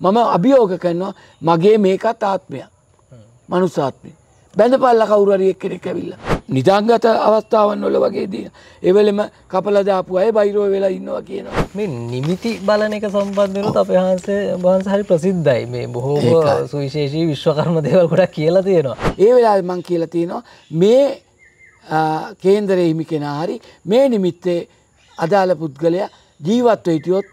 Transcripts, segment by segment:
මම අභියෝග කරනවා මගේ මේකත් ආත්මය මනුසාත්මය බැඳපල්ල කවුරරියක් කෙනෙක් ඇවිල්ල. නිදංගත අවස්ථාවන් වල වගේදී. එවලම කපලදාපු අය බයිරෝ වෙලා ඉන්නවා කියනවා. මේ නිමිති බලන එක සම්බන්ධනත් අප වහන්සේ වහන්ස හරි ප්‍රසිද්ධයි මේ බොහෝ සුවිශේෂී විශ්වකර්ම දේවල් ගොඩක් කියලා තියෙනවා. ඒ වෙලා මං කියලා තියෙනවා මේ කේන්දර හිමි කෙනා හරි මේ නිමිත්තේ අදාළ පුද්ගලයා ජීවත්ව හිටියොත්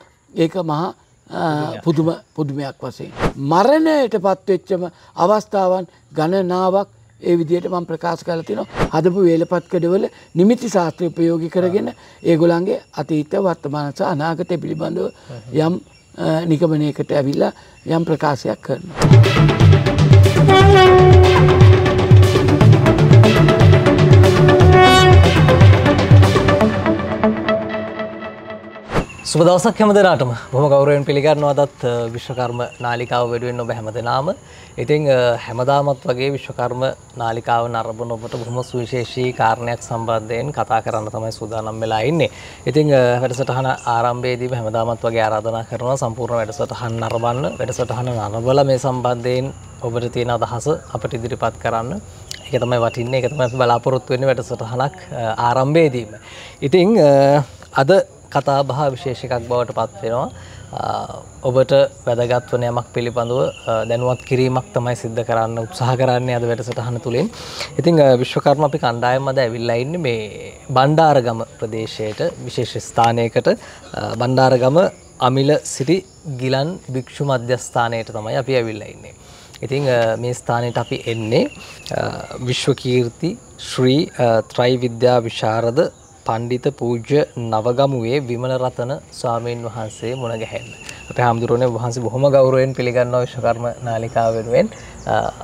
ඒක මහා පුදුම පුදුමයක් වසේ. මරණයට පත්වෙච්චම අවස්ථාවන් ගණනාවක් ඒ විදියට මං ප්‍රකාශ කල තින හදපු වේලපත්කඩවල නිමිති ශාස්ත්‍රය ප්‍රයෝගි කරගෙන ඒගොලන්ගේ අතීත වර්තමානස අනාගතය පිළිබඳව යම් නිගමනයකට ඇවිල්ලා යම් ප්‍රකාශයක් කරනවා. සුබ දවසක් හැමදෙනාටම බොහොම ගෞරවයෙන් පිළිගන්නවා අදත් විශ්වකර්ම නාලිකාව වෙනුවෙන් ඔබ හැමදෙනාම. ඉතින් හැමදාමත් වගේ විශ්වකර්ම නාලිකාව නරඹන ඔබට බොහොම සුවිශේෂී කාරණයක් සම්බන්ධයෙන් කතා කරන්න තමයි සූදානම් වෙලා ඉන්නේ. ඉතින් වැඩසටහන ආරම්භයේදී හැමදාමත් වගේ ආරාධනා කරනවා සම්පූර්ණ වැඩසටහන නරඹන්න. වැඩසටහන නරඹලා මේ සම්බන්ධයෙන් ඔබට තියෙන අදහස අපට ඉදිරිපත් කරන්න. ඒක තමයි වටින්නේ. ඒක තමයි අපි බලාපොරොත්තු වෙන්නේ වැඩසටහනක් ආරම්භයේදීම. ඉතින් අද කතාබහ විශේෂකක් බවට පත්වෙනවා ඔබට වැදගත්වන යමක් පිළිබඳව දැනුවත් කිරීමක් තමයි සිද්ධ කරන්න උත්සාහ කරන්නේ අද වැඩසටහන තුළින් ඉතිං විශ්වකර්ම අපි කණ්ඩායම් අද ඇවිල්ලයින්න මේ බණ්ඩාරගම ප්‍රදේශයට විශේෂ ස්ථානයකට බණ්ඩාරගම අමිල සිරි ගිලන් භික්‍ෂු මධ්‍යස්ථානයට තමයි අපි ඇවිල්ලඉන්නේ. ඉතිං මේ ස්ථානයට අපි එන්නේ විශ්වකීර්ති ශ්‍රී ත්‍රයි විද්‍යා විශාරද පණ්ඩිත පූජ්‍ය නවගමුවේ විමලරතන ස්වාමීන් වහන්සේ මුණ ගැහෙන්න. අපේ හාමුදුරුවනේ වහන්සේ බොහොම ගෞරවයෙන් පිළිගන්නවා විශ්වකර්ම නාලිකාව වෙනුවෙන්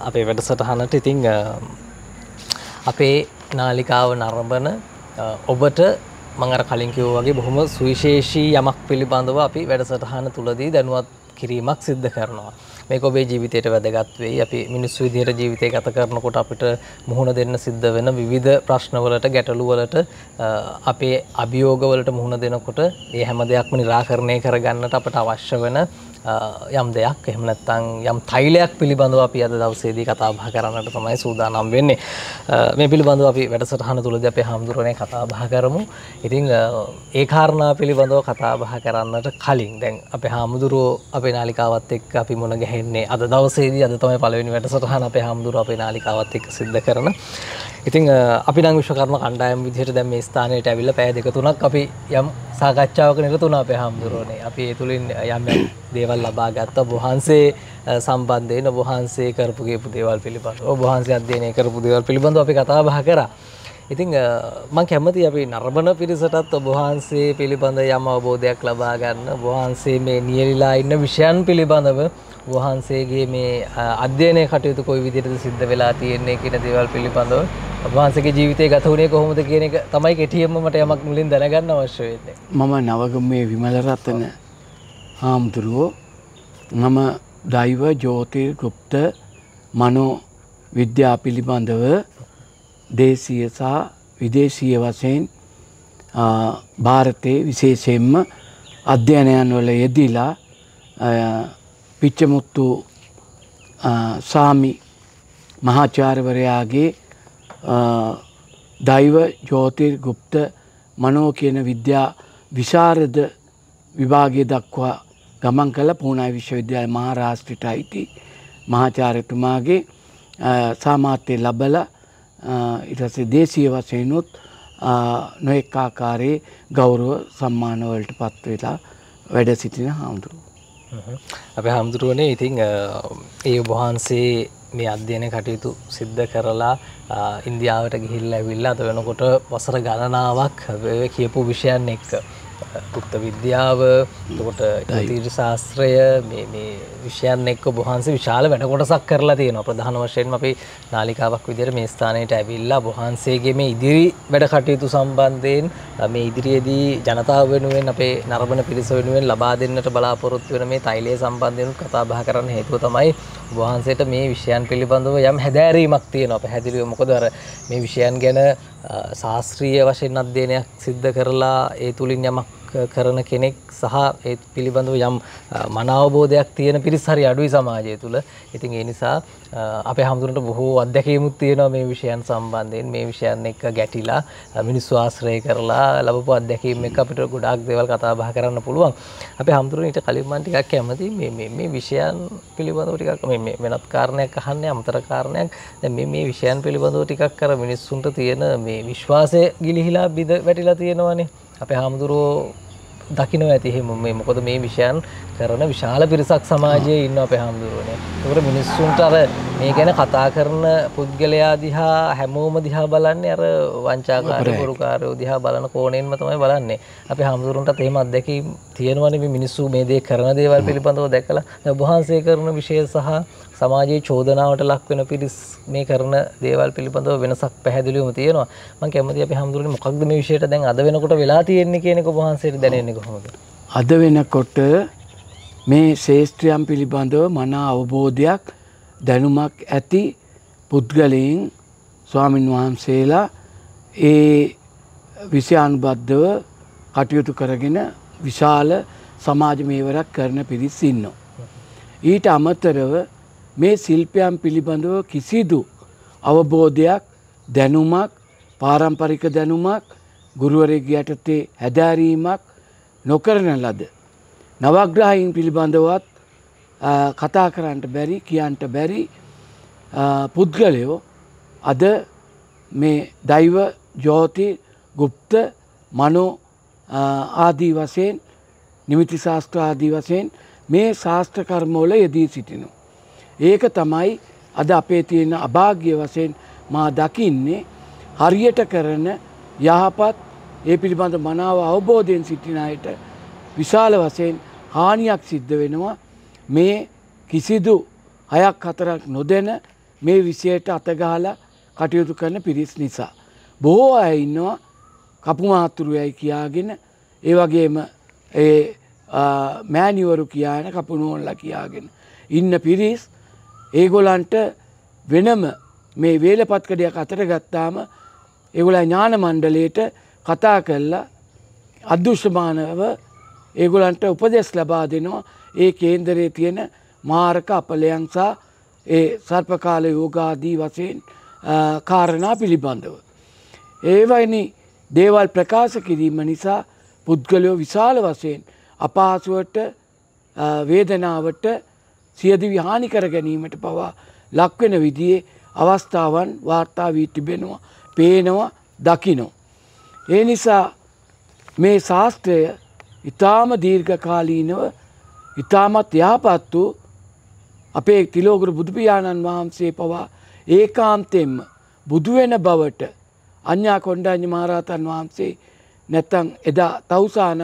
අපේ වැඩසටහනට ඉතින් අපේ නාලිකාව නරඹන ඔබට මම අර කලින් කිව්වා වගේ බොහොම සුවිශේෂී යමක් පිළිබඳව අපි වැඩසටහන තුලදී දැනුවත් කිරීමක් සිද්ධ කරනවා. මේක ඔබේ ජීවිතයට වැදගත් වෙයි. අපි මිනිස්සු විදිහට ජීවිතය ගත කරනකොට අපිට මුහුණ දෙන්න සිද්ධ වෙන විවිධ ප්‍රශ්නවලට, ගැටලුවලට, අපේ අභියෝගවලට මුහුණ දෙනකොට මේ හැම දෙයක්ම निराකරණය කරගන්නට අපට අවශ්‍ය වෙන යම් දෙයක් එහෙම නැත්නම් යම් තෛලයක් පිළිබඳව අපි අද දවසේදී කතා බහ කරන්නට තමයි සූදානම් වෙන්නේ. මේ පිළිබඳව අපි වැඩසටහන තුලදී අපේ හාමුදුරනේ කතා බහ කරමු. ඉතින් ඒ කාරණා පිළිබඳව කතා බහ කරන්නට කලින් දැන් අපේ හාමුදුරුවෝ අපේ නාලිකාවත් එක්ක අපි මුණ ගැහෙන්නේ අද දවසේදී අද තමයි පළවෙනි වැඩසටහන අපේ හාමුදුරුවෝ අපේ නාලිකාවත් එක්ක සිද්ධ කරන. ඉතිං අපි නං විශ්වකර්ම කණ්ඩායම් විදිහට දැම් මේ ස්ථානයට ඇවිල්ල පෑ දෙක තුනක් අපි යම් සාකච්ඡාවක නිරතුනා පැහාමුදුරුවනේ අපි තුළින් යම් දේවල් ලබා ගත්ත බොහන්සේ සම්බන්ධයන බොහන්සේ කරපුගේපු දේවල් පිළිබඳ ඔබහන්සේ අධ්‍යයනය කරපු දේවල් පිළිබඳ අපි කතා බහ කරා ඉතිං මං කැමති අපි නර්බණ පිරිසටත් ඔබහන්සේ පිළිබඳ යම අවබෝධයක් ලබාගන්න බහන්සේ මේ නියලිලා ඉන්න විෂයන් පිළිබඳව වහන්සේගේ මේ අධ්‍යයනය කටයුතු කොයි විදිරද සිද්ධ වෙලා තියෙන්නේ කියන දේවල් පිළිබඳව වහන්සගේ ජීවිතය ගතවුණේ කොහොමද කියන එක තමයි කෙටියම්මට යමක් මුලින් දැනගන්න අවශ්‍ය වෙන්නේ මම නවග මේ විමලරත්තන හාමුදුරුවෝ මම දෛව ජෝතිර් කෘප්ත මනෝ විද්‍යා පිළිබඳව දේශීය සහ විදේශීය වශයෙන් ಭಾರತයේ විශේෂයෙන්ම අධ්‍යයනයන් වල යෙදීලා පිච්චමුත්තු සාමි මහාචාර්වරයාගේ දෛව ජෝතිර් ගුප්ත මනෝ කියන විද්‍යා විශාරද විභාගය දක්වා ගමන් කළ පූුණයි විශ්වවිද්‍යාල මහාරාස්ට්‍රිට අයිති මහාචාරතුමාගේ සාමාත්‍යය ලබල ඉටස දේශය වසයනුත් නොෙක්කාකාරයේ ගෞරව සම්මානවලට පත්වෙලා වැඩ සිටින හාමුදුරුව. අප හාමුදුරුවනේ ඉතිං ඒ ඔබහන්සේ මේ අධ්‍යයන කටයුතු සිද්ධ කරලා ඉන්දියාවට ගිහිල්ල ඇවිල්ලා අද වෙනකොට වසර ගණනාවක් කියපු විෂයන් එක්ක. පුක්ත විද්‍යාව තකොට තීර ශාස්ත්‍රය විෂයන් එක්ක බොහන්සේ විශාල වැඩ කොටසක් කරලා තියෙන ප්‍රධාන වශයෙන් අපි නාලිකාවක් විදිර මේ ස්ථානයට ඇවිල්ලා බොහන්සේගේ මේ ඉදිරි වැඩ කටයුතු සම්බන්ධයෙන් මේ ඉදිරියේදී ජනතාව වෙනුවෙන් අපේ නරබන පිරිස වෙනුවෙන් ලබා දෙන්නට බලාපොරොත්තු වෙන මේ තයිලය සම්බන්ධයෙන් කතා බහ කරන්න හේතුව තමයි වහන්සේට මේ විෂයන් පිළිබඳව යම් හැදෑරීමක් තියෙනවා පැහැදිලිව මොකද අර මේ විෂයන් ගැන ශාස්ත්‍රීය වශයෙන් අධ්‍යයනයක් සිද්ධ කරලා ඒ තුළින් යමක් කරන කෙනෙක් සහ ඒ පිළිබඳව යම් මනාවබෝධයක් තියෙන පිරිස් හරි අඩුයි සමාජය තුළ. ඉතින් ඒ නිසා අප හමුදුරට බොහෝ අදැකමුත් තියෙනවා මේ විෂයන් සම්බන්ධයෙන් මේ විෂයන් එක්ක ගැටිලා මිනිස්සු ආශ්‍රය කරලා ලබපු අදැකීම එක අපිට ගොඩක් දෙවල් කතා බහ කරන්න පුළුවන් අප හමුදුරන ඊට කලින්මන් ටිකක් කැමති මේ විෂයන් පිළිබඳව ටිකක් වෙනත් කාරණයක් අහන්න අමතර කාරණයක් මේ මේ විෂයන් පිළිබඳව ටිකක් කර මිනිස්සුන්ට තියෙන මේ විශ්වාසය ගිලිහිලා බිඳ වැටිලා තියෙනවනේ අපේ හාමුදුරුවෝ දකිනව ඇතිහෙම මේ මොකද මේ විෂයන් කරන විශාල පිරිසක් සමාජයේ ඉන්න අපේ හාමුදුරුවනේ. ඒකට මිනිස්සුන්ට අර මේ ගැන කතා කරන පුද්ගලයා දිහා හැමෝම දිහා බලන්නේ අර වංචාකාරී පුරුකාරයෝ දිහා බලන කෝණයෙන්ම තමයි බලන්නේ. අපේ හාමුදුරුවන්ටත් එහෙම අත්දැකීම් තියෙනවනේ මේ මිනිස්සු මේ දේ කරන දේවල් පිළිබඳව දැකලා ඔබවහන්සේ කරන විශේෂ සහ සමාජයේ චෝදනාවට ලක් වෙන පිරිස් මේ කරන දේවල් පිළිබඳව වෙනසක් පැහැදිලිවම තියෙනවා. මම කැමතියි අපි හාමුදුරුවනේ මොකක්ද මේ විශේෂයට දැන් අද වෙනකොට වෙලා තියෙන්නේ කියන එක ඔබවහන්සේට දැනෙන්නේ කොහොමද? අද වෙනකොට මේ ශේෂත්‍රයන් පිළිබඳව මනා අවබෝධයක් දැනුමක් ඇති පුද්ගලයෙන් ස්වාමින් වහන්සේලා ඒ විෂයානුබද්ධව කටයුතු කරගෙන විශාල සමාජ මේවරක් කරන පිරිස් ඉන්නවා. ඊට අමතරව මේ ශිල්පයන් පිළිබඳව කිසිදු අවබෝධයක් දැනුමක් පාරම්පරික දැනුමක් ගුරුවරයෙක් යටතේ හැදෑරීමක් නොකරන ලද නවග්‍රහයින් පිළිබඳවත් කතා කරන්නට බැරි කියන්ට බැරි පුද්ගලයෝ අද මේ දෛව ජෝති ගුප්ත මනෝ ආදී වසයෙන් නිමිති ශාස්ත්‍ර ආදී වසයෙන් මේ ශාස්ත්‍රකර්මෝල යෙදී සිටිනු. ඒක තමයි අද අපේ තියෙන අභාග්‍ය වසයෙන් මා දකින්නේ හරියට කරන යහපත් ඒ පිළිබඳ මනාව අවබෝධයෙන් සිටිනයට විශාල වසයෙන් හානියක් සිද්ධ වෙනවා මේ කිසිදු හයක් හතරක් නොදැන මේ විෂයට අතගාලා කටයුතු කරන පිරිස් නිසා. බොහෝ අය ඉන්නවා කපු මාතුරු යයි කියාගෙන ඒ වගේම ඒ මෑනිවරු කියාන කපුනුවල්ලා කියාගෙන. ඉන්න පිරිස් ඒගොලන්ට වෙනම මේ වේලපත්කඩයක් අතර ගත්තාම ඒගොලා ඥාන මණ්ඩලයට කතා කරලා අදෘශ්‍යමානව ඒගොලන්ට උපදෙස් ලබා දෙනවා ඒ කේන්දරේ තියෙන මාරක අපලයන්සා ඒ සර්පකාල යෝගාදී වසයෙන් කාරණා පිළිබඳව. ඒවයිනි දේවල් ප්‍රකාශ කිරීම නිසා පුද්ගලයෝ විශාල වසයෙන් අපහසුවට වේදනාවට සියදි විහානි කර ගැනීමට පවා ලක්වෙන විදියේ අවස්ථාවන් වාර්තා වී තිබෙනවා පේනවා දකිනෝ. ඒ නිසා මේ ශාස්ත්‍රය ඉතාම දීර්ඝකාලීනව ඉතාමත් යහපත් වූ අපේ තිලෝගුරු බුදුපියාණන් වහන්සේ පවා ඒකාන්තෙන්ම බුදුවෙන බවට අඥා කොණ්ඩාඥ මහරහතන් වහන්සේ නැත්තං එදා තවසානං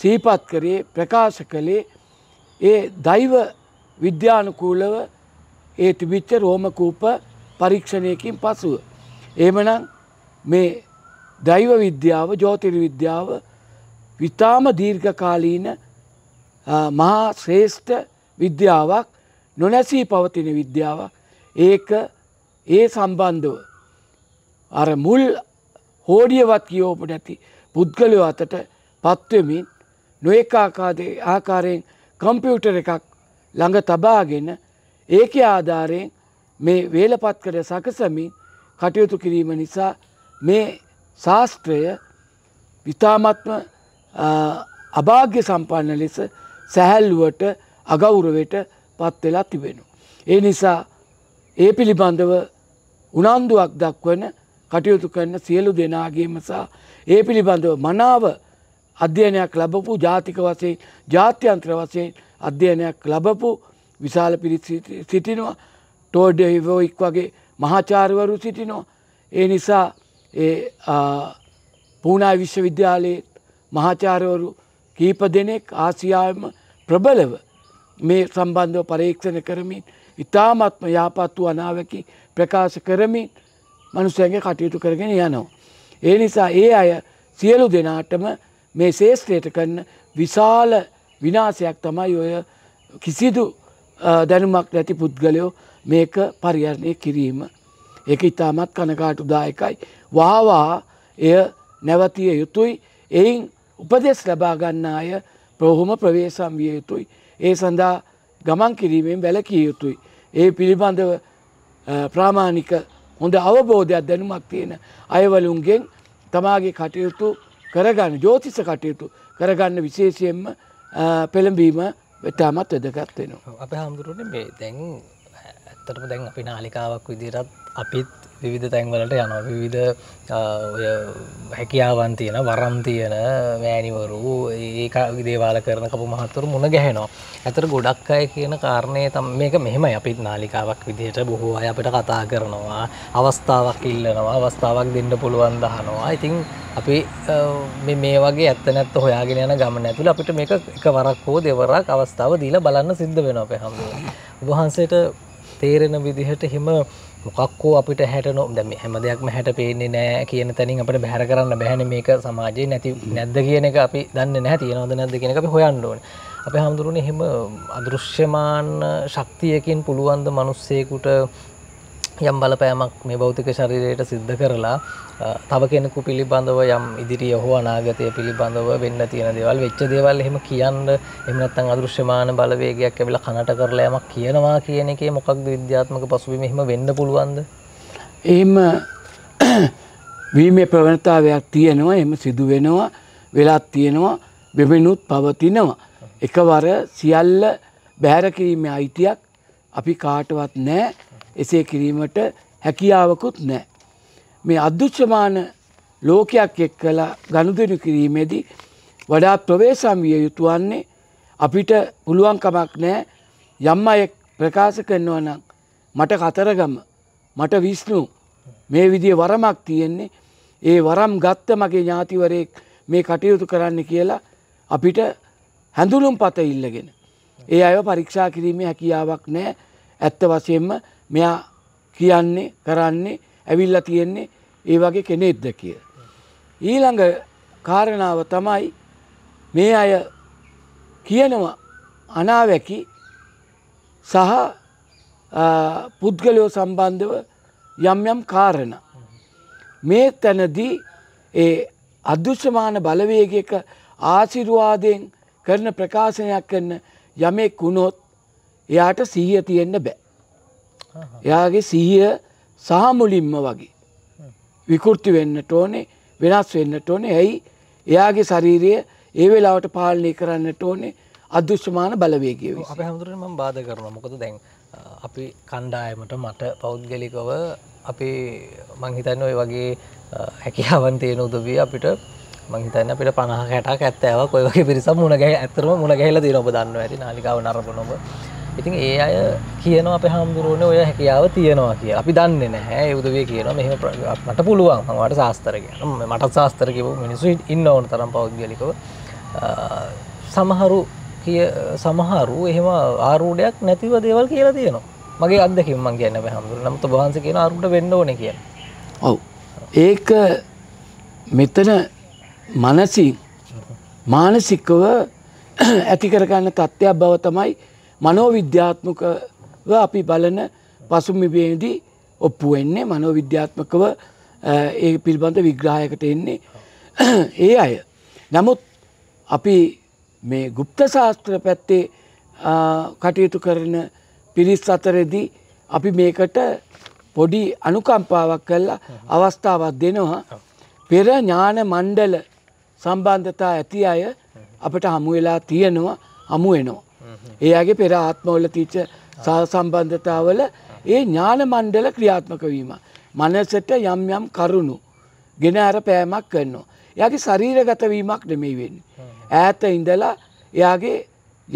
සීපත් කරේ ප්‍රකාශ කළේ ඒ දෛව විද්‍යානුකූලව ඒ තිබිච්ච රෝමකූප පරීක්ෂණයකින් පසුව. එමනම් මේ දෛව විද්‍යාව ජෝතිර විද්‍යාව විතාම දීර්ඝකාලීන මහා ශ්‍රේෂ්ඨ විද්‍යාවක් නොනැසී පවතින විද්‍යාව ඒක ඒ සම්බන්ධව අර මුල් හෝඩියවත් කියෝපට ඇති පුද්ගලයෝ අතට පත්වමින් නොඒකාකාදේ ආකාරයෙන් කම්පියුටර් එකක් ළඟ තබාගෙන ඒක ආධාරයෙන් මේ වේලපත්කර සකසමින් කටයුතු කිරීම නිසා මේ ශාස්ත්‍රය විතාමත්ම අභාග්‍ය සම්පන්න ලෙස සැහැල්ලුවට අගෞරවයට පත්වෙලා තිබෙනු. ඒ නිසා ඒ පිළිබඳව උනන්දුවක් දක්වන කටයුතු කරන සියලු දෙනාගේම සහ ඒ පිළිබඳව මනාව අධ්‍යයනයක් ලැබපු ජාතික වශයෙන් ජාත්‍යන්ත්‍ර වශයෙන් අධ්‍යයනයක් ලැබපු විශාල පිරිත් සිටිනවා ටෝඩ හිවෝයික් වගේ මහාචාර්වරු සිටිනවා. ඒ නිසා පූනා විශ්වවිද්‍යාලයේ මහාචාරවරු කීප දෙනෙක් ආසියාම ප්‍රබලව මේ සම්බන්ධව පරීක්ෂණ කරමින් ඉතාමත්ම යාපත් වූ අනාවකි ප්‍රකාශ කරමින් මනුසයගේ කටයුතු කරගෙන යනවා. ඒ නිසා ඒ අය සියලු දෙනාටම මේ ශේෂත්‍රයට කරන්න විශාල විනාසයක් තමයි ඔය කිසිදු දැනුමක් නැති පුද්ගලයෝ මේක පරිහරණය කිරීම. ඒක ඉතාමත් කනකාටුදායකයි. වහවා එය නැවතිය යුතුයි එයින් උපදෙස් ලබාගන්නා අය ප්‍රහොම ප්‍රවේශම් විය යුතුයි. ඒ සඳහා ගමන් කිරීමෙන් වැලකිය යුතුයි. ඒ පිළිබඳව ප්‍රාමාණික හොඳ අවබෝධයක් දැනුමක් තියෙන අයවලුන්ගෙන් තමාගේ කටයුතු කරගන්න ජෝතිස කටයුතු කරගන්න විශේෂයෙන්ම පෙළඹීම වෙතාමත් වැදගත් වෙනවා. අප හාමුදුරුවනේ මේ දැන් ඇත්තටම දැන් අපි නාලිකාවක් විදිහටත් අපිත් විවිධ තැන්වලට යන විවිධ හැකියාවන් තියෙන වරම් තියෙන මෑනිවරු ඒක දේවාල කරන කපු මහත්තුරු මුණ ගැහෙනවා. ඇතර ගොඩක් අය කියන කාරණය තම් මේක මෙහෙම අපිත් නාලිකාවක් විදිහට බොහෝ අය අපට කතා කරනවා අවස්ථාවක් ඉල්ලනවා අවස්ථාවක් දෙන්න පුළුවන් දහනවා. ඉතින් අපි මේ වගේ ඇත්ත නැත්ත හොයාගෙන යන ගමන ඇතුළ අපිට මේක එක වරක් හෝ දෙවරක් අවස්ථාව දීලා බලන්න සිද්ධ වෙනවා අපේ හැමෝම. වහන්සේට තේරෙන විදිහට හිම මොකක්කෝ අපිට හැට නො දැම හැම දෙයක්ම හැට පේන්නේ නෑ කියන තැනින් අපට බැහර කරන්න බැහැන මේක සමාජයේ නැති නැද්ද කියන එක අපි දන්න නැති නෝද නැද කියෙන අපි හොයන්ඩුවන අප හාමුදුරුවන හෙම අදෘශ්‍යමාන ශක්තියකින් පුළුවන්ද මනුස්සයකුට යම් බලපෑමක් මේ භෞතික ශරීරයට සිද්ධ කරලා තව කෙනෙකු පිළිබඳව යම් ඉදිරිය හෝ අනාගතය පිළිබඳව වෙන්න තියෙන දේවල් වෙච්ච දේවල් එහෙම කියන්න එහෙම නැත්නම් අදෘශ්‍යමාන බලවේගයක් ඇවිල්ලා කනට කරලා යමක් කියනවා කියන එකේ මොකක්ද විද්‍යාත්මක පසුබිම එහෙම වෙන්න පුළුවන්ද? එහෙම වීමේ ප්‍රවණතාවයක් තියෙනවා එහෙම සිදු වෙනවා වෙලාත් තියෙනවා වෙමිනුත් පවතිනවා එකවර සියල්ල බෑර කිරීමේ අයිතියක් අපි කාටවත් නැහැ එසේ කිරීමට හැකියාවකුත් නෑ. මේ අදදුච්චමාන ලෝකයක් එක් කලා ගණුදනු කිරීමේදී වඩා ප්‍රවේශම් විය යුතුවන්නේ අපිට පුළුවන්කමක් නෑ යම්ම එක් ප්‍රකාශ කරනවා නම් මට කතරගම මට විස්්ණු මේ විදිිය වරමක් තියෙන්නේ ඒ වරම් ගත්ත මගේ ඥාතිවරයෙක් මේ කටයුතු කරන්න කියලා අපිට හැඳුනුම් පත ඉල්ලගෙන. ඒ අය පරීක්ෂා කිරීමේ හැකියාවක් නෑ ඇත්ත වසයෙන්ම මෙයා කියන්නේ කරන්නේ ඇවිල්ලා තියෙන්නේ ඒ වගේ කෙනෙක්ද කිය. ඊළඟ කාරණාව තමයි මේ අය කියනවා අනාවැකි සහ පුද්ගලයෝ සම්බන්ධව යම් යම් කාරණ. මේ තැනදී ඒ අදෘශ්‍යමාන බලවේගයක ආශිර්වාදයෙන් කරන ප්‍රකාශනයක් කරන යමෙක් වුණොත් එයාට සීහ තියෙන්න බෑ. එයාගේ සිහිය සහමුලින්ම වගේ. විකෘති වෙන්න ඕනේ වෙනස් වෙන්න ඕනේ ඇයි එයාගේ ශරීරය ඒ වෙලාවට පාලනය කරන්නට ඕනේ අදෘශ්‍යමාන බලවේගය අප හැමුදුරම බාධ කරන මොකද දැන් අපි කණ්ඩායමට මට පෞද්ගලිකව අපි මංහිතන්න ඔය වගේ හැකියාවන් තියෙන උදවී අපිට මංහිතන්න අපිට පනහ කැටක් ඇත්තෑව කොය වගේ පිරිසම් මුණගැ ඇතරම මුණගැහිල දී ඔබ දන්න ඇති නාලිකාව නරපනොබ ඉතින් ඒ අය කියන අප හාමුදුරුවන ඔය හැකියාව තියෙනවා කිය අපි දන්න නැහැ යුදවේ කියන මෙහම මට පුළුවන් මට ශාස්තරක මටත් ශාස්තරකව මිනිසු ඉන්න ඕන තරම් පෞද්ගලිකව සමහරු කිය සමහරු එහෙම ආරූඩයක් නැතිව දේවල් කියලා තියෙනවා මගේ අදකිම කියන්න හමුදුර නමුත වහන්ස කියන අරුට වෙන්න ඕන කිය ඔව ඒක මෙතන මනසි මානසිකව ඇතිකරගන්න තත්ත්යක් බව තමයි මනෝවිද්‍යාත්මකව අපි බලන පසුමිබේදී ඔප්පු වෙන්නේ මනෝවිද්‍යාත්මකව ඒ පිල්බඳ විග්‍රහයකට එන්නේ ඒ අය. නමුත් අපි මේ ගුප්ත ශාස්ත්‍ර පැත්තේ කටයුතු කරන පිරිස් අතරදී අපි මේකට පොඩි අනුකම්පාවක් කල්ලා අවස්ථාවක් දෙනවා. පෙර ඥාන මණ්ඩල සම්බන්ධතා ඇති අය අපට හමුවෙලා තියෙනවා හමුවෙනවා. ඒ අගේ පෙර ආත්මවල තිච්ච සම්බන්ධතාවල ඒ ඥාන මණ්ඩල ක්‍රියාත්මක වීම. මනසට යම් යම් කරුණු ගෙන අර පෑමක් කරනවා. එයාගේ ශරීරගතවීමක් නෙමෙයි වෙන්නේ. ඈත ඉඳලා එයාගේ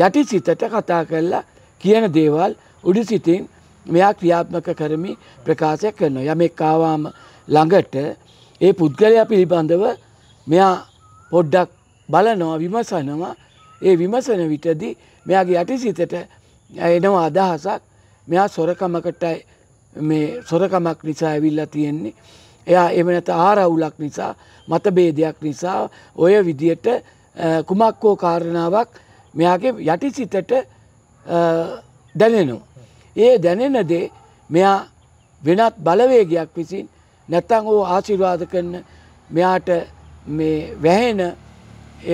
යටි සිතට කතා කරලා කියන දේවල් උඩු සිතින් මෙයා ක්‍රියාත්මක කරමි ප්‍රකාශය කරනවා. යමෙක් ආවාම ළඟට ඒ පුද්ගලයා පිළිබඳව මෙයා පොඩ්ඩක් බලනවා විමසනවා ඒ විමසන විටදී මෙයාගේ යටිසිතට එනවා අදහසක් මෙයා සොරකමකටයි මේ සොරකමක් නිසා ඇවිල්ලා තියෙන්නේ එයා එමනත ආරවුලක් නිසා මතබේදයක් නිසා ඔය විදියට කුමක් හෝ කාරණාවක් මෙයාගේ යටිසිතට දැනෙනු. ඒ දැනෙන දේ මෙයා වෙනත් බලවේගයක් විසින් නැත්තං ඕ ආශිර්වාද කරන මෙයාට වැහෙන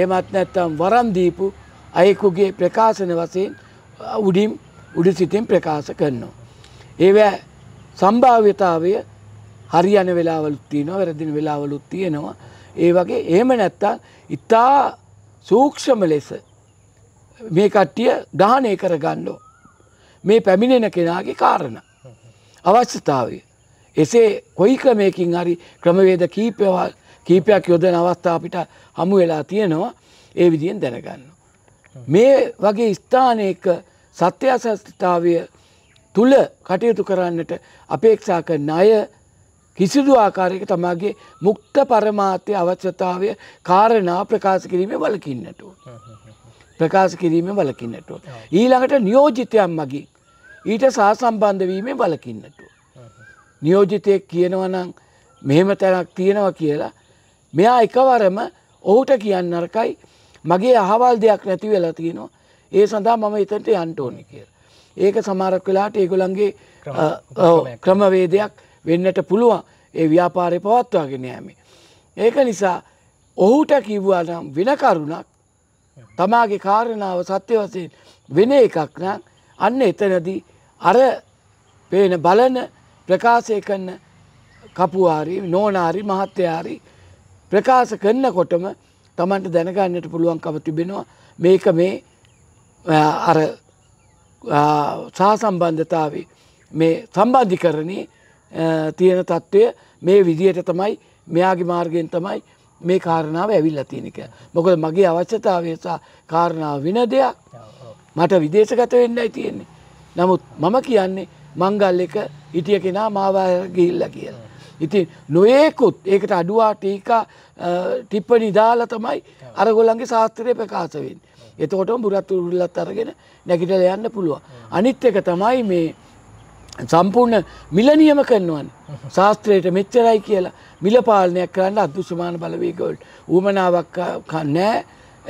ඒමත් නැත්තම් වරම් දීපු අයෙකුගේ ප්‍රකාශන වසයෙන් උඩින් උඩු සිතින් ප්‍රකාශ කරනවා. ඒවැ සම්භාව්‍යතාවය හරි යන වෙලාවලුත්තියනවා වැරදින වෙලාවලුත් තියෙනවා. ඒ වගේ ඒම නැත්තා ඉතා සූක්ෂම ලෙස මේ කට්ටිය ගානය කරගන්නෝ. මේ පැමිණෙන කෙනාගේ කාරණ. අවශ්‍යතාවය. එසේ කොයි ක්‍රමයකින් හරි ක්‍රමවේද කීපයවල් කීපයක් යොදන අවස්ථාව අපිට හමු වෙලා තියෙනවා ඒ විදියෙන් දැනගන්න. මේ වගේ ස්ථානයක සත්‍යසස්ථතාවය තුළ කටයුතු කරන්නට අපේක්ෂා කරන අය කිසිදු ආකාරයක තමාගේ මුක්ත පරමාත්‍ය අවශ්‍යතාවය කාරණා ප්‍රකාශ කිරීම වලකින්නට. ප්‍රකාශ කිරීම වලකින්නට. ඊළඟට නියෝජිතයන් මගින් ඊට සාසම්බන්ධවීමේ වලකින්නට. නියෝජිතයක් කියනවනම් මෙහෙම තැනක් තියෙනවා කියලා මෙයා එකවරම ඔහුට කියන්න අරකයි මගේ අහවල් දෙයක් නැති වෙලා තියෙනවා ඒ සඳහා මම එතට යන්ටෝනි කිය. ඒක සමාරක් වෙලාට ඒගොලන්ගේ ක්‍රමවේදයක් වෙන්නට පුළුවන් ඒ ව්‍යාපාරය පවත්වාගෙන යෑමේ. ඒක නිසා ඔහුට කිව්වානම් වෙන කරුණක් තමාගේ කාරණාව සත්‍ය වසයෙන් වෙන එකක් නම් අන්න එතනදී අර පේන බලන ප්‍රකාශය කන්න කපුවාරි නෝනාරි මහත්තයාරි ප්‍රකාශ කරන්නකොටම තමන්ට දැනගන්නට පුළුවන්කම තිබෙනවා මේක මේ අර සහසම්බන්ධතාවේ මේ සම්බන්ධිකරණේ තියෙන තත්ත්වය මේ විදියට තමයි මෙයාගේ මාර්ගයෙන් තමයි මේ කාරණාව ඇවිල්ලා තියෙනක. මොකද මගේ අවශ්‍යතාවය සහ කාරණාව වින දෙයක් මට විදේශගත වෙන්නයි තියෙන්නේ. නමුත් මම කියන්නේ මංගල් එක හිටිය කෙනා මාවාගිල්ල කියලා. ඉතින් නොයෙකුත් ඒකට අඩුවා ටීකා ටිප්පනි දාලා තමයි අරගොල්ලන්ගේ ශාස්ත්‍රය ප්‍රකාශවෙන්. එතකොටම බුරත් උරුල්ලත් අරගෙන නැගිටල යන්න පුළුවන්. අනිත් එක තමයි මේ සම්පූර්ණ මිලනියම කරනවන් ශාස්ත්‍රයට මෙච්චරයි කියලා මිලපාලනයක් කරන්න අදදුෂමාන බලවේගවලට ඌමනාවක් නෑ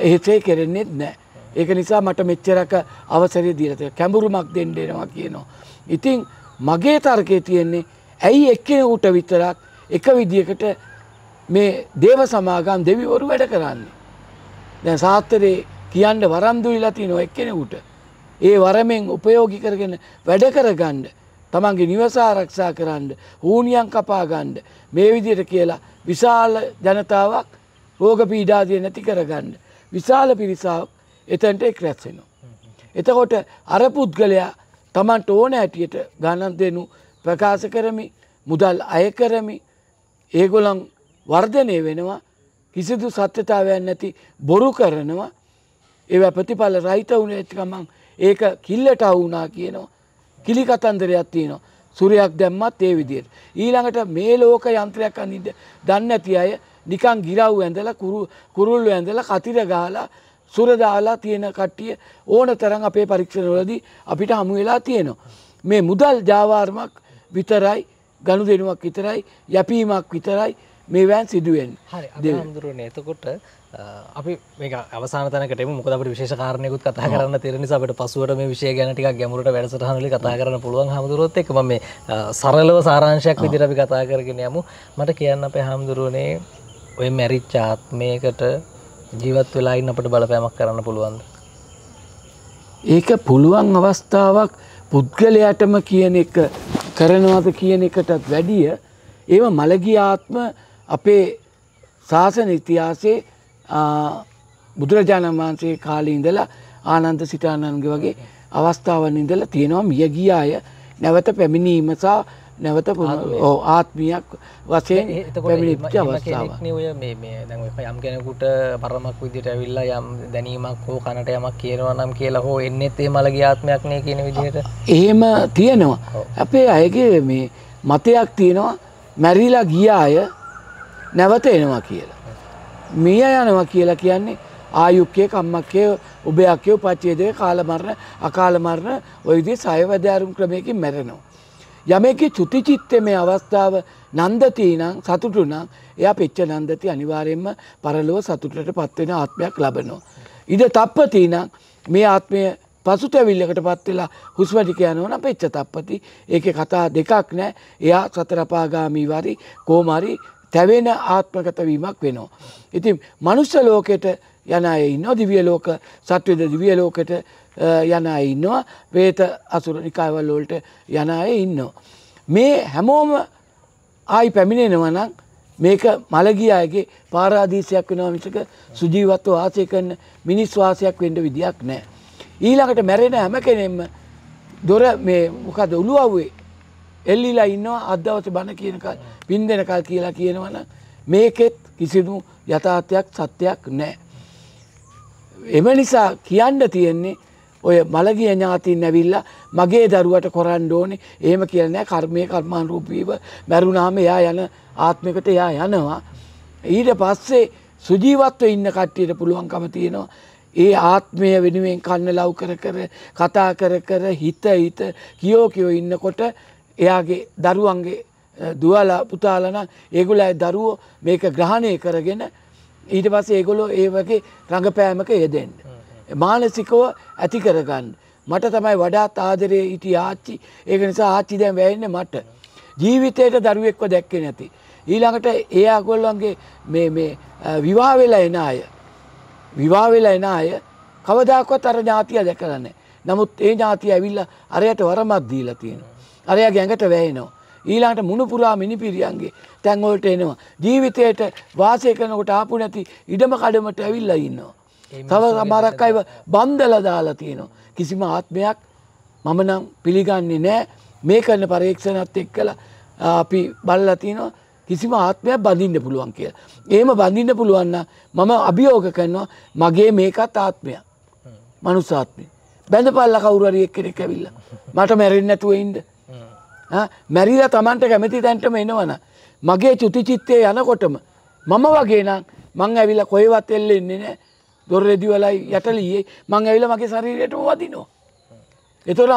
එහෙසේ කෙරෙන්නේෙත් නෑ. ඒක නිසා මට මෙච්චරක අවසරය දීරත කැඹුරුමක් දෙන්ඩෙනවා කියනවා. ඉතිං මගේ තර්කය තියෙන්නේ ඇයි එක්කෙනෙකුට විතරක් එක විදිහකට මේ දේව සමාගම් දෙවිවරු වැඩ කරන්නේ. දැන් සාත්‍රයේ කියන්න වරම්දුවිලා තියෙනවා එක්කෙනෙකුට. ඒ වරමෙන් උපයෝගී කරගෙන වැඩ කරගන්න තමන්ගේ නිවස ආරක්ෂා කරන්න හූනියන් කපා ගන්න මේ විදිහට කියලා විශාල ජනතාවක් රෝග පීඩාදිය නැති කරගන්න විශාල පිරිසක් එතනට එක් රැස් වෙනවා. එතකොට අර පුද්ගලයා තමන්ට ඕන ඇටියට ගණන් දෙනු ප්‍රකාශ කරමි මුදල් අය කරමි ඒගොලන් වර්ධනය වෙනවා කිසිදු සත්‍යතාවයන් නැති බොරු කරනවා ඒ ප්‍රතිඵල රහිත වුණ ඇතිකමං ඒක කිල්ලට අවුනා කියනවා කිලි කතන්දරයක් තියෙනවා සුරයක් දැම්මත් ඒ විදියට. ඊළඟට මේ ලෝක යන්ත්‍රයක් අනිද දන්න ඇති අය නිකං ගිරව් ඇඳල කුරුල්ල ඇඳල කතිර ගාලා සුරදාලා තියෙන කට්ටිය ඕන තරන් අපේ පරීක්ෂණවලදී අපිට හමු වෙලා තියෙනවා. මේ මුදල් ජාවාර්මක් විතරයි ගණු දෙනුවක් විතරයි යැපීමක් විතරයි මේවෑන් සිදුවෙන් හරි අඳුරුවන එතකොට අපි මේක අවසානතනකට මොකද අපට විශේෂ කාරණයකුත් කතා කරන්න තිරනි අපට පසුවට මේ විශෂය ගැනටික ගැමරට වැඩසටහනලි කතා කරන පුළුවන් හමුදුරුවොත් එක මේ සරලව සාරංශයක් විදිර අපි කතා කරගෙන යමු මට කියන්න අපේ හාමුදුරුවනේ ඔය මැරිච් ආත්මයකට ජීවත් වෙලායින් අපට බලපෑමක් කරන්න පුළුවන්ද ඒක පුළුවන් අවස්ථාවක් පුද්ගලයටම කියන එක කරනවද කියන එකටත් වැඩිය ඒව මළගිය ආත්ම අපේ ශාසන ඉතිහාසයේ බුදුරජාණන් වහන්සේ කාලේ ඉඳලා ආනන්ද සිතානන්ගේ වගේ අවස්ථාවන් ඉඳලා තියෙනවා මියගිය අය නැවත පැමිණීම සහ නැවත ආත්මියක් වසයෙන් පැමිණිච්ච අවස්ථාව යම් කෙනෙකුට පරමක් විදිට ඇවිල්ලා යම් දැනීමක් හෝ කනට යමක් කියනවා නම් කියලා හෝ එන්නෙත් ඒ මළගේ ආත්මයක්නය කියන විදිහට එහෙම තියෙනවා අපේ අයගේ මේ මතයක් තියෙනවා මැරිලා ගිය අය නැවත එනවා කියලා මිය යනවා කියලා කියන්නේ ආයුක්කය කම්මක්කය උබයක්කය පච්චේදය කාලමරණ අකාලමරණ ඔයදේ සයවධාරුම් ක්‍රමයකින් මැරෙනවා. යමෙකි චුතිචිත්තය මේ අවස්ථාව නන්දතිීනං සතුටුනම් එයා පෙච්ච නන්දති අනිවාරයෙන්ම පරලොව සතුටට පත්වෙන ආත්මයක් ලබනවා. ඉඩ තප්පතිීනං මේ ආත්මය පසුතැවිල්ලකට පත්වෙලා හුස්වටික යනවන පෙච්ච තප්පති ඒක කතා දෙකක් නෑ එයා සතරපාගාමීවරි කෝමරි තැවෙන ආත්මකතවීමක් වෙනවා. ඉතින් මනුෂ්‍ය ලෝකෙට යන අය ඉන්න දිවිය ලෝක සත්වද දිවිය ලෝකට යන ඉන්නවා වේත අසුර නිකායවල්ලෝල්ට යන අය ඉන්නවා. මේ හැමෝම ආයි පැමිණෙනවනම් මේක මළගියගේ පාරාදීශයක් වෙනවාමිසක සුජීවත්ව වාසය කරන මිනිස් වාසයක් වෙන්ඩ විදික් නෑ. ඊළඟට මැරෙන හැම කෙනෙෙම දොර මේ මොකද උළු අව්වේ එල්ලිලා ඉන්නවා අදවස බණ කියනකල් පින් දෙනකල් කියලා කියනවන මේකෙත් කිසිදු යථාත්‍යයක් සත්‍යයක් නෑ. එම නිසා කියන්න තියෙන්නේ ඔය මළගිය ඥාතින් ඇවිල්ලා මගේ දරුවට කොරන්න ඕනේ එහෙම කියලා නෑ කර්මයේ කර්මානුරූපීව මැරුණාම එයා යන ආත්මයකට එයා යනවා ඊට පස්සේ සුජීවත්ව ඉන්න කට්ටියට පුළුවන්කම තියෙනවා ඒ ආත්මය වෙනුවෙන් කන්න ලව් කර කර කතා කර කර හිත හිත කියෝ කියෝ ඉන්නකොට එයාගේ දරුවන්ගේ දුවලා පුතාලන ඒගොල්ලයි දරුවෝ මේක ග්‍රහණය කරගෙන ඊට පස්සේ ඒගොල්ලෝ ඒ වගේ රඟපෑමක යෙදෙන්න මානසිකව ඇති කරගන්න. මට තමයි වඩාත් ආදරේ හිටිය ආච්චි. ඒක නිසා ආච්චි දැන් වැයෙන්නේ මට. ජීවිතේට දරුවෙක්ව දැක්කේ නැති. ඊළඟට ඒ අගොල්ලන්ගේ මේ මේ විවාහ වෙලා එන අය විවාහ වෙලා එන අය කවදාකවත් අර ඥාතිය දැකලා නැහැ. නමුත් ඒ ඥාතිය ඇවිල්ලා අරයට වරමක් දීලා තියෙනවා. අරයා ගැඟට වැයෙනවා. ඊළඟට මුණු පුරා මිනිපිරියන්ගේ තැන් වලට එනවා. ජීවිතේට වාසය කරනකොට ආපු නැති ඉඩම කඩමට ඇවිල්ලා ඉන්නවා. තව සමහරක් අයව බන්දල දාලා තියෙනවා. කිසිම ආත්මයක් මම නම් පිළිගන්නේ නැහැ. මේ කරන පරීක්ෂණත් එක්කලා අපි බලලා තිනවා කිසිම ආත්මයක් බඳින්න පුළුවන් කියලා. එහෙම බඳින්න පුළුවන් මම අභියෝග කරනවා මගේ මේකත් ආත්මයක්. මනුසාත්මය. බැඳපල්ලා කවුරු හරි එක්කෙනෙක් ඇවිල්ලා. මට මැරෙන්නේ නැතුව ඉන්න. මැරිලා Tamanට කැමති තැනටම එනවනම් මගේ චුතිචිත්තේ යනකොටම මම වගේ නම් මං ඇවිල්ලා කොහෙවත් එල්ලෙන්නේ නැහැ. දොර රෙදිවලයි යටලීයේ මං ඇවිල මගේ ශරීරයට වදිනවා. එතොර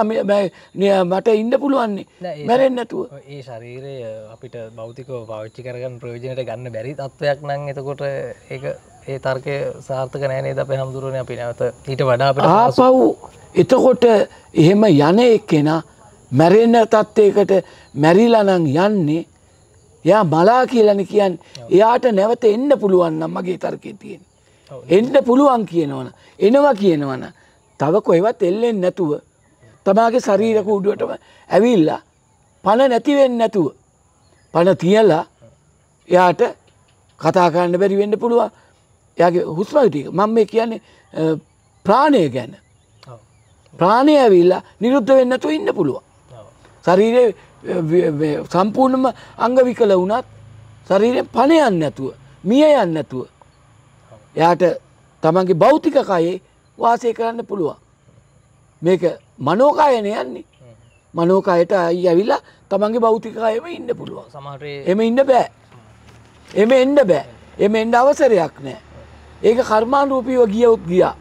මට ඉන්න පුළුවන්නේ මැරෙන්නැතුව ඒ ශරීරය අපිට බෞතික පවිච්චි කරගන්න ප්‍රයෝජනයට ගන්න බැරි තත්ත්වයක් නං එතකොට ඒ ඒ තර්කය සාර්ථක නෑනේ අප හමුදුරුවන අපි නැවත ඊට වඩා ආපව් එතකොට එහෙම යන එක්කෙන මැරෙන්න තත්ත්වයකට මැරිලනං යන්නේ යා මලා කියලන කියන් එයාට නැවත එන්න පුළුවන්නම් මගේ තර්කය තියෙන එන්ට පුළුවන් කියනවන. එනවා කියනවන. තව කොහෙවත් එල්ලෙන් නැතුව. තමාගේ ශරීරක උඩුවටම ඇවිල්ලා. පණ නැතිවෙන්න නැතුව. පණ තියලා එයාට කතාකරන්න බැරි වෙන්න පුළුවන් යගේ හුස්මටික මං මේ කියන්නේ ප්‍රාණය ගැන. ප්‍රාණය ඇවිල්ලා නිරුද්ධ වෙන්නතු ඉන්න පුළුවන්. ශරීරය සම්පූර්ණම අංගවිකල වුණත් ශරීරය පණයන්න නැතුව මිය යන්න නැතුව එයාට තමන්ගේ භෞතික කයේ වාසය කරන්න පුළුවන්. මේක මනෝකායන යන්නේ මනෝකායට අයි ඇවිල්ලා තමන්ගේ භෞතිකයම ඉන්න පුළුවන් සමහරේ එම ඉන්න බෑ. එම එන්න බෑ එම එන්ඩ අවසරයක් නෑ. ඒක කර්මාන් රූපීව ගියවුත් ගියා.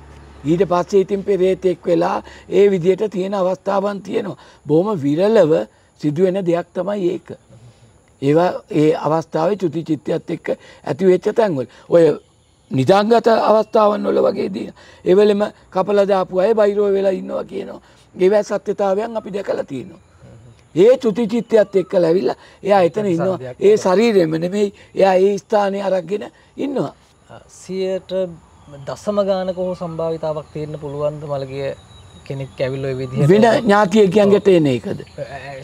ඊට පස්සේ ඉතින් පෙරේතෙක් වෙලා ඒ විදියට තියෙන අවස්ථාවන් තියෙනවා. බොහොම විරලව සිදුවෙන දෙයක් තමයි ඒක. ඒවා ඒ අවස්ථාව චුති චිත්තයත් එක්ක ඇතිවෙච්ච තැන්වල්. ඔය නිදාංගත අවස්ථාවන් වල වගේදී එවලෙම කපල දාපු අය බයිරෝ වෙලා ඉන්නවා කියනවා. ඒවැ සත්‍යතාවයන් අපි දැකලා තියෙනවා. ඒ චුතිචිත්තයත් එක්ක ලැවිල්ලා එයා එතන ඉන්නවා. ඒ ශරීරෙම නෙමෙයි එයා ඒ ස්ථානයේ අරගෙන ඉන්නවා. සියයට දසම ගානක හෝ සම්භාවිතාවක් තියෙන්න පුළුවන් මළගිය කෙනෙක් ඇවිල්ල විදි වෙන ඥාතියකයන්ගට එන එකද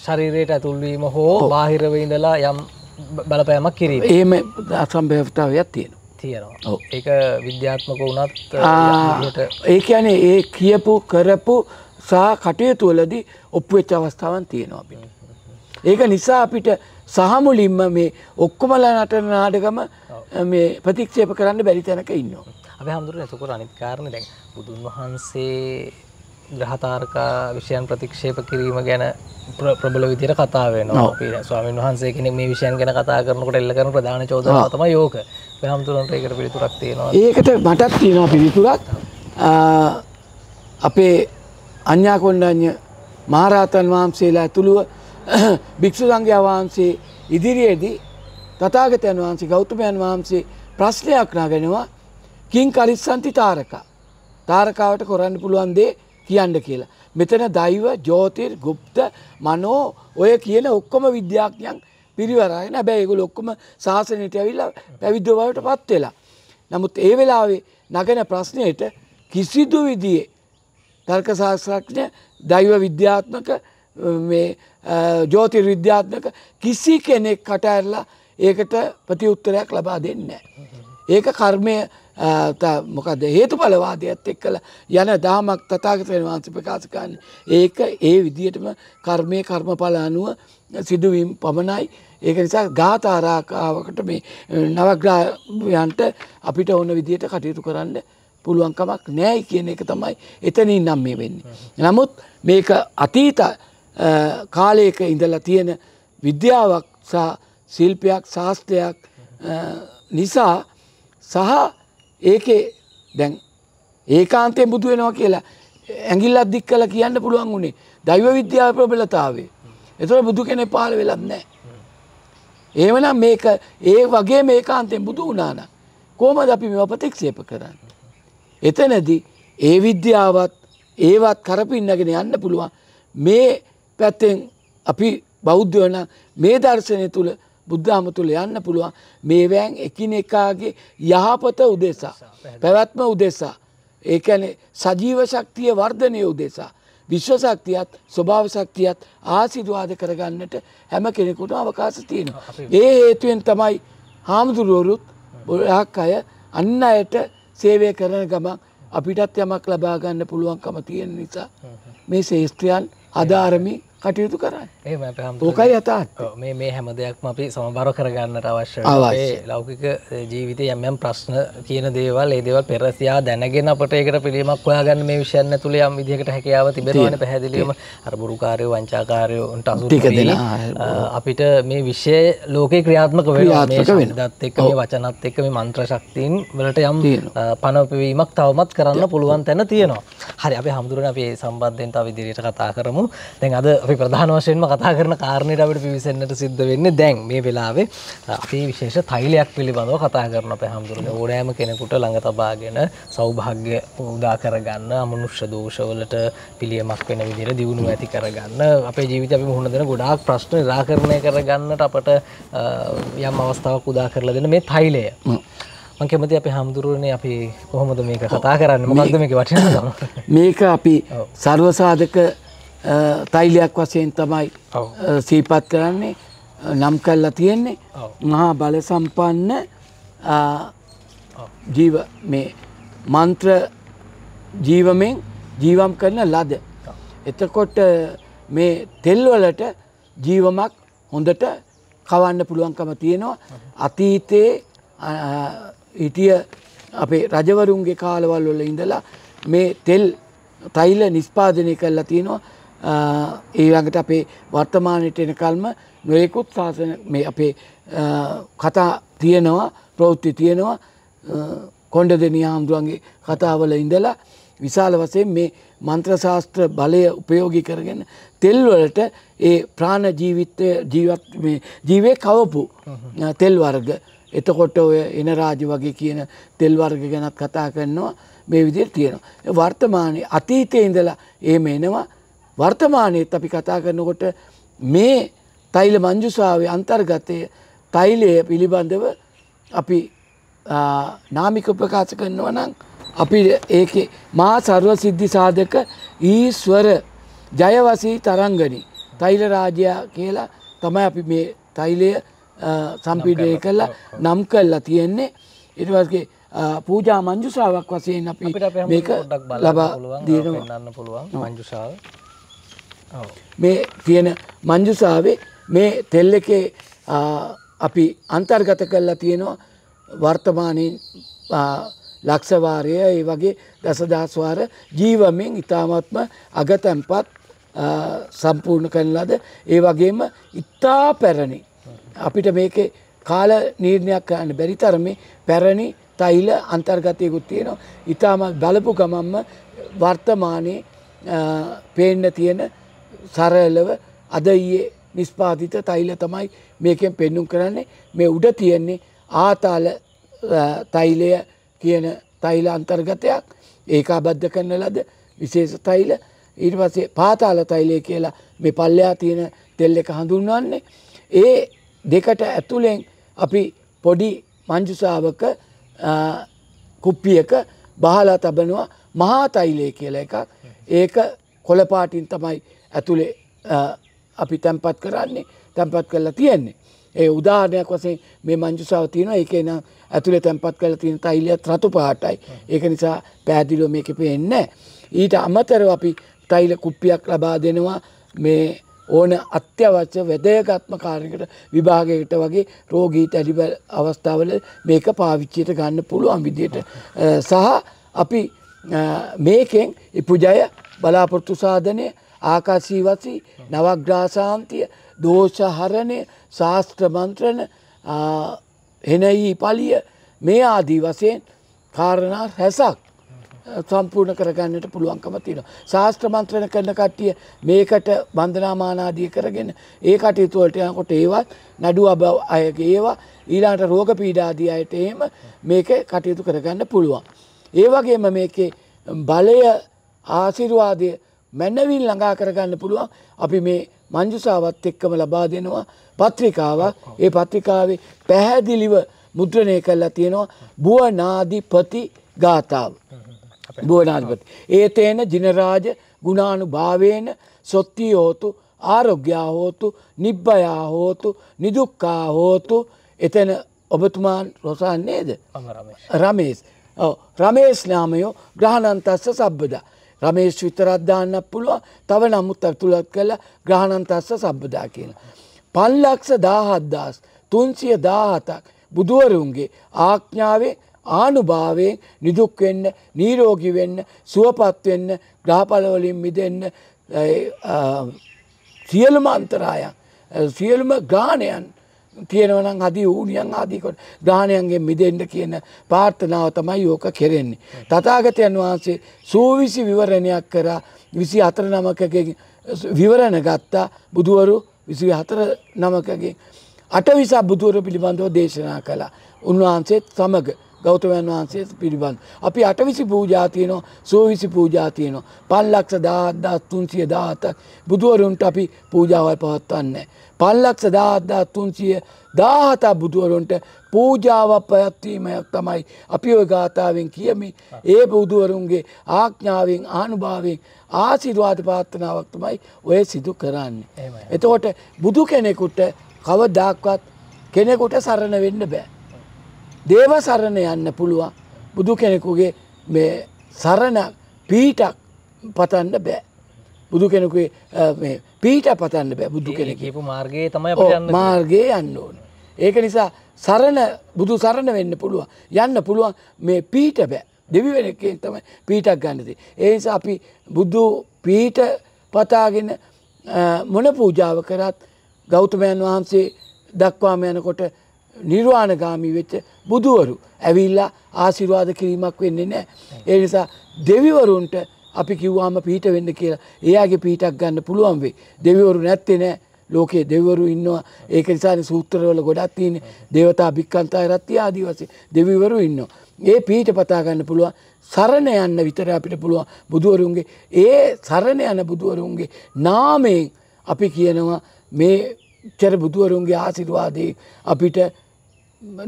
ශරීරයට ඇතුල්වීම හෝ බාහිරව ඉඳලා යම් බලපෑමක් කිරීම ඒම අසම්භයවතාවයක් තියෙන තියෙනවා ඒක විද්‍යාත්මක වුණත් ඒ කියන්නේ ඒ කියපු කරපු සහ කටයුතුවලදී ඔප්පුවෙච්ච අවස්ථාවන් තියෙනවා අපිට ඒක නිසා අපිට සහමුලින්ම මේ ඔක්කොමල නටන නාඩගම මේ ප්‍රතික්ෂේප කරන්න බැරි තැනක ඉන්නවා අප හමුදුර ඇතකොට අනිත්කාරණ දැන් බුදුන් වහන්සේ ග්‍රහතාර්කා විෂයන් ප්‍රතික්ෂේප කිරීම ගැන ප්‍රබල විදිර කතාවෙන ස්වාමන් වහන්සේ කෙනෙ මේ විෂයන් ගැන කතා කරනකට එල්ල කරන ප්‍රධාන චෝදනාවතම යෝක හමුදුරන්ට ඒකට පිළිතුරක් තියෙනවා ඒකට මටත් තියෙනවා පිළිතුරක් අපේ අඥා කොණ්ඩඤ්ඤ මහරහතන් වහන්සේලා ඇතුළුව භික්ෂු සංඝයා වහන්සේ ඉදිරියේදී තථාගතයන් වහන්සේ ගෞතමයන් වහන්සේ ප්‍රශ්නයක් නගනවා කිං කරිස්සන්ති තාරකා තාරකාවට කරන්න පුළුවන් දේ කියන්න කියලා. මෙතන දෛව, ජෝතිර්, গুপ্ত, මනෝ ඔය කියන ඔක්කොම විද්‍යාඥයන් පිරිවරගෙන හැබැයි ඒගොල්ලෝ ඔක්කොම සාසනයට ඇවිල්ලා පැවිද්දෝ බවට පත් වෙලා. නමුත් ඒ වෙලාවේ නගන ප්‍රශ්නයට කිසිදු විදිහේ තර්ක ශාස්ත්‍රඥ දෛව විද්‍යාත්මක මේ ජෝතිර් විද්‍යාත්මක කිසි කෙනෙක් කට ඇරලා ඒකට ප්‍රතිඋත්තරයක් ලබා දෙන්නේ ඒක කර්මය මොකද හේතුඵලවාදයත් එක්කල යන දාමක් තථාගතයන් වහන්සේ ප්‍රකාශ කරන්නේ. ඒක ඒ විදිහටම කර්මයේ කර්මඵල අනුව සිදුවීම් පමණයි ඒක නිසා ගාථාරාකාවකට මේ නවග්‍රායන්ට අපිට ඔන්න විදියට කටයුතු කරන්න පුළුවන්කමක් නෑයි කියන එක තමයි එතනින් නම් මේ වෙන්නේ. නමුත් මේක අතීත කාලයක ඉඳලා තියෙන විද්‍යාවක් සහ ශිල්පයක් ශාස්ත්‍රයක් නිසා සහ ඒකේ දැන් ඒකාන්තයෙන් බුදු වෙනවා කියලා ඇඟිල්ලක් දික් කළ කියන්න පුළුවන් වුණේ දෛව විද්‍යාව ප්‍රබලතාවේ. එතකොට බුදු කෙනෙක් පහළ වෙලක් නැහැ. ඒවනම් මේක ඒ වගේ මේ කාන්තෙන් බුදු වනාන කෝමද අපි මෙ ප්‍රතික්ෂේප කරන්න. එතනැදි ඒ විද්‍යාවත් ඒවත් කරපින්නගෙන යන්න පුළුවන් මේ පැත්තෙන් අපි බෞද්ධවන මේ දර්ශනය තුළ බුද්ධාම තුළ යන්න පුළුවන් මේවෑන් එකින එකාගේ යහපත උදෙසා පැවැත්ම උදෙසා ඒකැන සජීව ශක්තිය වර්ධනය උදෙසා විශ්වසක්තියත් ස්වභාව ශක්තියත් ආසිදවාද කරගන්නට හැම කෙනෙකුට අවකාශ තියෙනවා. ඒ හේතුවෙන් තමයි හාමුදුරුවරුත් බොලයක් අය අන්න අයට සේවය කරන ගමන් අපිටත් යමක් ලබාගන්න පුළුවන්කම තියෙන නිසා මේ ශේෂත්‍රයන් අධාරමි කටයුතු කරයි ඕකයි ඇතාත් මේ මේ හැම දෙයක්ම අපි සමබර කරගන්නට අවශ්‍ය ලෞකික ජීවිතය යම්යම් ප්‍රශ්න කියන දේවල් ඒදවල් පෙරසියා දැනගෙන අපට ඒකට පිළිමක් හොයාගන්න මේ විෂයන්න තුළ යම් විදිහකට හැකියාව තිබෙනවන පැහැදිලීම අරබුරුකාරය වංචාකාරයෝන්ට අසුටික දෙෙන අපිට මේ විෂය ලෝක ක්‍රියාත්මක වේාත්මක වෙනදත් එක් වචනත් එක්ක මේ මන්ත්‍ර ශක්තිීන් වලට යම් පනපවීමක් තවමත් කරන්න පුළුවන් තැන තියෙනවා හරි අප හමුදුරන අපේ සම්බන්ධයෙන් තවිදිරයට කතා කරමු දැන් අද අපි ප්‍රධාන වශයෙන්ම කතා කරන කාරණයට අපිට පිවිසෙන්න්නට සිද්ධ වෙන්න දැන් මේ වෙලාවේ අපි විශේෂ තෛලයක් පිළිබඳව කතා කරන පැහමුදුරන ඕනෑම කෙනෙකුට ළඟ තබාගෙන සෞභාග්‍ය උදා කරගන්න අමනුෂ්‍ය දෝෂවලට පිළියමක් වෙන විදිර දියුණු ඇති කරගන්න අපේ ජීවිත අපි මුහුණ දෙන ගොඩාක් ප්‍රශ්න රාකරණය කරගන්නට අපට යම් අවස්ථාවක් උදා කරලා දෙන මේ තෛලය කැමති අපි හාමුදුරුවනේ අපි කොහොමද මේක කතා කරන්න මොකක්ද මේක වටින මේක අපි සර්වසාධක තෛලයක් වශයෙන් තමයි සීපත් කරන්නේ නම් කල්ලා තියෙන්නේ මහා බල සම්පන්න ජීව මේ මන්ත්‍ර ජීවමෙන් ජීවම් කරන ලද. එතකොට මේ තෙල්වලට ජීවමක් හොඳට කවන්න පුළුවන්කම තියෙනවා. අතීතයේ හිටිය අපේ රජවරුන්ගේ කාලවල් වල ඉඳලා මේ තෙල් තෛල නිස්පාදනය කරලා තියෙනවා ඊළඟට අපේ වර්තමානයට එනකල්ම නොයෙකුත් ශාසන මේ අපේ කතා තියෙනවා ප්‍රවෘත්ති තියෙනවා කොන්ඩ දෙනිය හාමුදුරුවන්ගේ කතාවල ඉඳලා විශාල වසයෙන් මේ මන්ත්‍රශාස්ත්‍ර බලය උපයෝගි කරගෙන තෙල්වලට ඒ ප්‍රාණ ජීවිතය ජීවත් ජීවේ කවපු තෙල් වර්ග එතකොට ඔය එන රාජ වගේ කියන තෙල් වර්ග ගැනත් කතා කරනවා මේ විදියට තියෙනවා. වර්තමානයේ අතීතයේ ඉඳලා එහෙම එනවා වර්තමානයේත් අපි කතා කරනකොට මේ තෛල මංජුසාවේ අන්තර්ගතය තෛලය පිළිබඳව අපි නාමික ප්‍රකාශ කරනවා නම් අපි ඒක මා සර්ව සිද්ධි සාධක ඊස්වර ජයවසී තරංගනි තෛල රාජයා කියලා තමයි අපි මේ තෛලය සම්පීඩය කළා නම් කල්ලා තියෙන්නේ ඉටවස්ගේ පූජා මංජුසාවක් වසයෙන් අපි මේක ලබා දීරන්න පුළුවන් මංජුසාාව මේ තියෙන මංජුසාාවේ මේ තෙල් එකේ අපි අන්තර්ගත කරලා තියෙනවා වර්තමානයෙන් ලක්ෂවාරය ඒ වගේ දසදස්වාර ජීවමෙන් ඉතාමත්ම අගතැන්පත් සම්පූර්ණ කරලද ඒ වගේම ඉතා පැරණි. අපිට මේක කාල නීර්ණයක් කරන්න බැරි තරමේ පැරණි තයිල අන්තර්ගතයකුත් තියෙනවා. ඉතාමත් බලපු ගමම්ම වර්තමානයේ පේන්න තියෙන සරලව අද ඊයේ නිස්පාතිත තෛල තමයි මේකෙන් පෙන්නුම් කරන්නේ මේ උඩ තියෙන්නේ ආතාල තෛලය කියන තෛල අන්තර්ගතයක් ඒකා බද්ධ කරන ලද විශේෂ තෛල ඊට පස්සේ පාතාල තෛලය කියලා මේ පල්ලයා තියෙන තෙල් එක හඳුන්වන්නේ ඒ දෙකට ඇතුළෙන් අපි පොඩි මංජුසාවක කුප්පියක බහලා තබනවා මහා තෛලය කියලා එකක් ඒක කොළපාටින් තමයි ඇතුළේ අපි තැන්පත් කරන්නේ තැන්පත් කරලා තියෙන්නේ. ඒ උදාහරණයක් වසේ මේ මංජුසාව තියෙන එක නම් ඇතුළේ තැන්පත් කල තියෙන තයිලියත් රතු පාටයි. ඒක නිසා පැදිලෝ මේක පේන්න. ඊට අමතරව අපි තයිල කුප්පියක් ලබා දෙනවා මේ ඕන අත්‍යවශ්‍ය වැදයගත්ම කාරකට විභාගයට වගේ රෝගී තැඩිබල් අවස්ථාවල මේක පාවිච්චයට ගන්න පුළුවන් විදියට සහ අපි මේකෙන් ඉපුජය බලාපොරොත්තු සාධනය ආකාශීවසි නවග්‍රාසාන්තිය දෝෂහරණය ශාස්ත්‍රමන්ත්‍රණ හෙනයි පලිය මේ ආදී වසයෙන් කාරණා හැසක් සම්පූර්ණ කරගන්නට පුළුවන්කම තියෙනවා. ශාස්ත්‍රමන්ත්‍රණ කරන කට්ටිය මේකට බන්ධනාමානාදිය කරගෙන ඒ කටයුතුවලට යනකොට ඒවත් නඩු අබ අයගේ ඒවා ඊළාට රෝග පීඩාදී අයට එහෙම මේක කටයුතු කරගන්න පුළුවන්. ඒ වගේම මේකේ බලය ආශිර්වාදය මැනවිල් ළඟා කරගන්න පුළුවන් අපි මේ මංජුසාවත් එක්කම ලබා දෙනවා පත්‍රිකාව ඒ පත්‍රිකාවේ පැහැදිලිව මුද්‍රණය කරලා තියෙනවා බුවනාධිපති ගාථාව. බුවනාධිපති. ඒතේන ජිනරාජ ගුණානු භාවේන සොත්තිී හෝතු ආරොග්‍යා හෝතු නිබ්බයා හෝතු නිදුක්කා හෝතු එතන ඔබතුමාන් රොසන්නේද රමේස් රමේස් නාමයෝ ග්‍රහණන්තස්ස සබ්බදා. රමේෂ් විතරක් දාන්නත් පුළුවන් තව නමුත් ඇතුළත් කළ ග්‍රහණන්තස්ස සබ්බදා කියන. පල්ලක්ෂ දාහත්දස් තුන්සිය දාහතක් බුදුවරුන්ගේ ආඥාවේ ආනුභාවයෙන් නිදුක්වෙන්න නීරෝගි වෙන්න සුවපත්වෙන්න ග්‍රාපලවලින් මිදන්න සියලුම අන්තරායන් සියලුම ගානයන් තියෙනවනම් අදී ඌනියන් ආදීකොට ග්‍රහණයන්ගේ මිදෙන්ට කියන පාර්ථනාව තමයි යෝක කෙරෙන්නේ. තතාගතයන් වහන්සේ සූවිසි විවරණයක් කර විසි අතර නමකගේ විවරණ ගත්තා බුදුවරු විසි හතර නමකගේ. අටවිසා බුදුවර පිළිබඳව දේශනා කලා. උන්වහන්සේත් සමග ගෞතමයන් වහන්සේ පිළිබඳ. අපි අටවිසි පූජාතියනෝ සෝවිසි පූජාතියනෝ පල්ලක්ෂ දාත්දා තුන්සිය දාතක් බුදුවරුන්ට අපි පූජාවල් පවත්වන්නේ. පල්ලක්ෂ දාහදා තුන්සිය දාහතා බුදුවරුන්ට පූජාව පැත්වීමයක් තමයි අපි ඔය ගාථාවෙන් කියමි ඒ බුදුවරුන්ගේ ආඥාවෙන් ආනුභාවෙන් ආසිරවාද පාත්තනාවක් තමයි ඔය සිදු කරන්න. එතකොට බුදු කෙනෙකුට කවදක්වත් කෙනෙකුට සරණ වෙන්න බෑ. දේව සරණ යන්න පුළුවන් බුදු කෙනෙකුගේ මේ සරණ පීටක් පතන්න බෑ. බුදු කෙනෙකුේ පීට පතන්න බෑ බුදු කෙනෙ කියපු මාර්ගයේ තමයි මාර්ගය යන්න ඕන. ඒක නිසා සරණ බුදු සරණ වෙන්න පුළුවන් යන්න පුළුවන් මේ පීට බෑ දෙවිවෙනක්ෙන් තමයි පීටක් ගන්නති. ඒනිසා අපි බුද්ධ පීට පතාගෙන මොන පූජාව කරත් ගෞතමයන් වහන්සේ දක්වාම යනකොට නිර්වාණ ගාමී වෙච්ච බුදුවරු ඇවිල්ලා ආසිරවාද කිරීමක් වෙන්නේ නෑ. ඒ නිසා දෙවිවරුන්ට අපි කිව්වාම පිහිට වෙන්න කියලා ඒයාගේ පිහිටක් ගන්න පුළුවන් වේ දෙවිවරු නැත්තේ නෑ ලෝකයේ දෙවරු ඉන්නවා ඒක නිසානේ සූත්‍රවල ගොඩක් තියෙන දේවතා භික්කන්තය රත්ති ආදී වශයෙන් දෙවිවරු ඉන්නවා. ඒ පීඨ පතා ගන්න පුළුවන් සරණ යන්න විතර අපිට පුළුවන් බුදුවරුන්ගේ ඒ සරණ යන බුදුවරුන්ගේ නාමයෙන් අපි කියනවා මේ චර බුදුවරුන්ගේ ආශිර්වාදයෙන් අපිට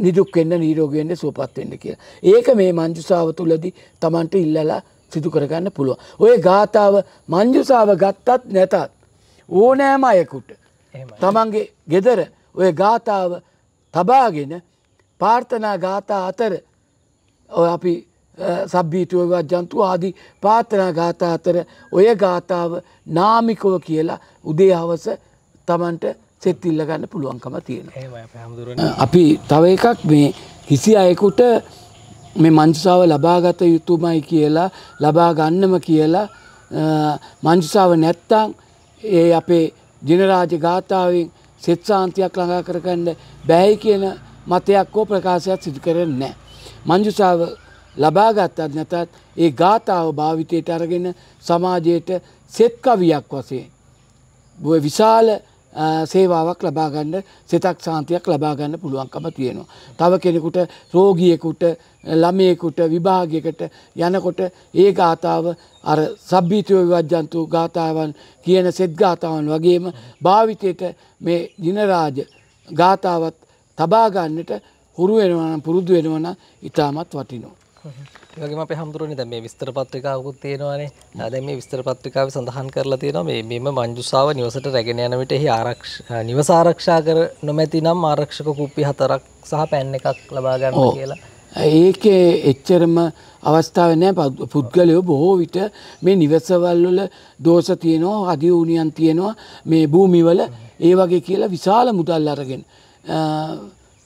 නිදුක් වෙන්න නිරෝගී වෙන්න සුවපත් වෙන්න කියලා. ඒක මේ මංජුසාව තුලදී Tamanට ඉල්ලලා සිදු කරගන්න පුළුව. ඔය ගාථාව මංජුසාව ගත්තත් නැතත්. ඕනෑම අයකුට තමන්ගේ ගෙදර ඔය ගාථාව තබාගෙන පාර්ථනා ගාථා අතර අපි සබ්බීටුවවත් ජන්තු ආදී පාර්ථනා ගාථා අතර ඔය ගාථාව නාමිකව කියලා උදේ හවස තමන්ට සෙත්තිල්ල ගන්න පුළුවන්කම තියෙන. අපි තව එකක් මේ කිසි අයකුට මේ මංසාව ලබාගත යුතුමයි කියලා ලබා ගන්නම කියලා මංසාව නැත්තං ඒ අපේ ජිනරාජ ගාථාවෙන් සෙත්සාන්තියක් ළඟා කරගන්න බෑයි කියන මතයක් හෝ ප්‍රකාශයක් සිදු කරන්නේ නැහැ. මංජුසාව ලබාගත්තත් නැතත් ඒ ගාථාව භාවිතයට අරගෙන සමාජයට සෙත් කවියක් වශයෙන් විශාල සේවාවක් ලබාගන්න සිතක් සාන්තියක් ලබාගන්න පුළුවන්කම තියෙනවා. තව කෙනෙකුට රෝගියෙකුට ළමයෙකුට විභාගයකට යනකොට ඒ ගාථාව අර සබ්බීතයෝ විවජ්ජන්තු ගාථාවන් කියන සෙත් ගාථාවන් වගේම භාවිතයට මේ දිනරාජ ගාථාවත් තබාගන්නට හුරු වෙනවනම් පුරුදු වෙනවනම් ඉතාමත් වටිනවා. ඒවගේම අපේ හමුදුරනේ දැන් මේ විස්තර පත්‍රිකාවකුත් තියෙනවානේ දැන් මේ විස්තර පත්‍රිකාවේ සඳහන් කරලා තියෙනවා මේ මෙම මංජුසාව නිවසට රැගෙන යන විට එහි ආරක්ෂා නිවස ආරක්ෂා කර නොමැති නම් ආරක්ෂක කුප්පි හතරක් සහ පෑන් එකක් ලබා ගන්න කියලා ඒකේ එච්චරම අවස්ථාව නැහැ පුද්ගලයෝ බොහෝ විට මේ නිවසවල් වල දෝෂ තියෙනවා අධිවුණියන් තියෙනවා මේ භූමිවල ඒ වගේ කියලා විශාල මුදල් අරගෙන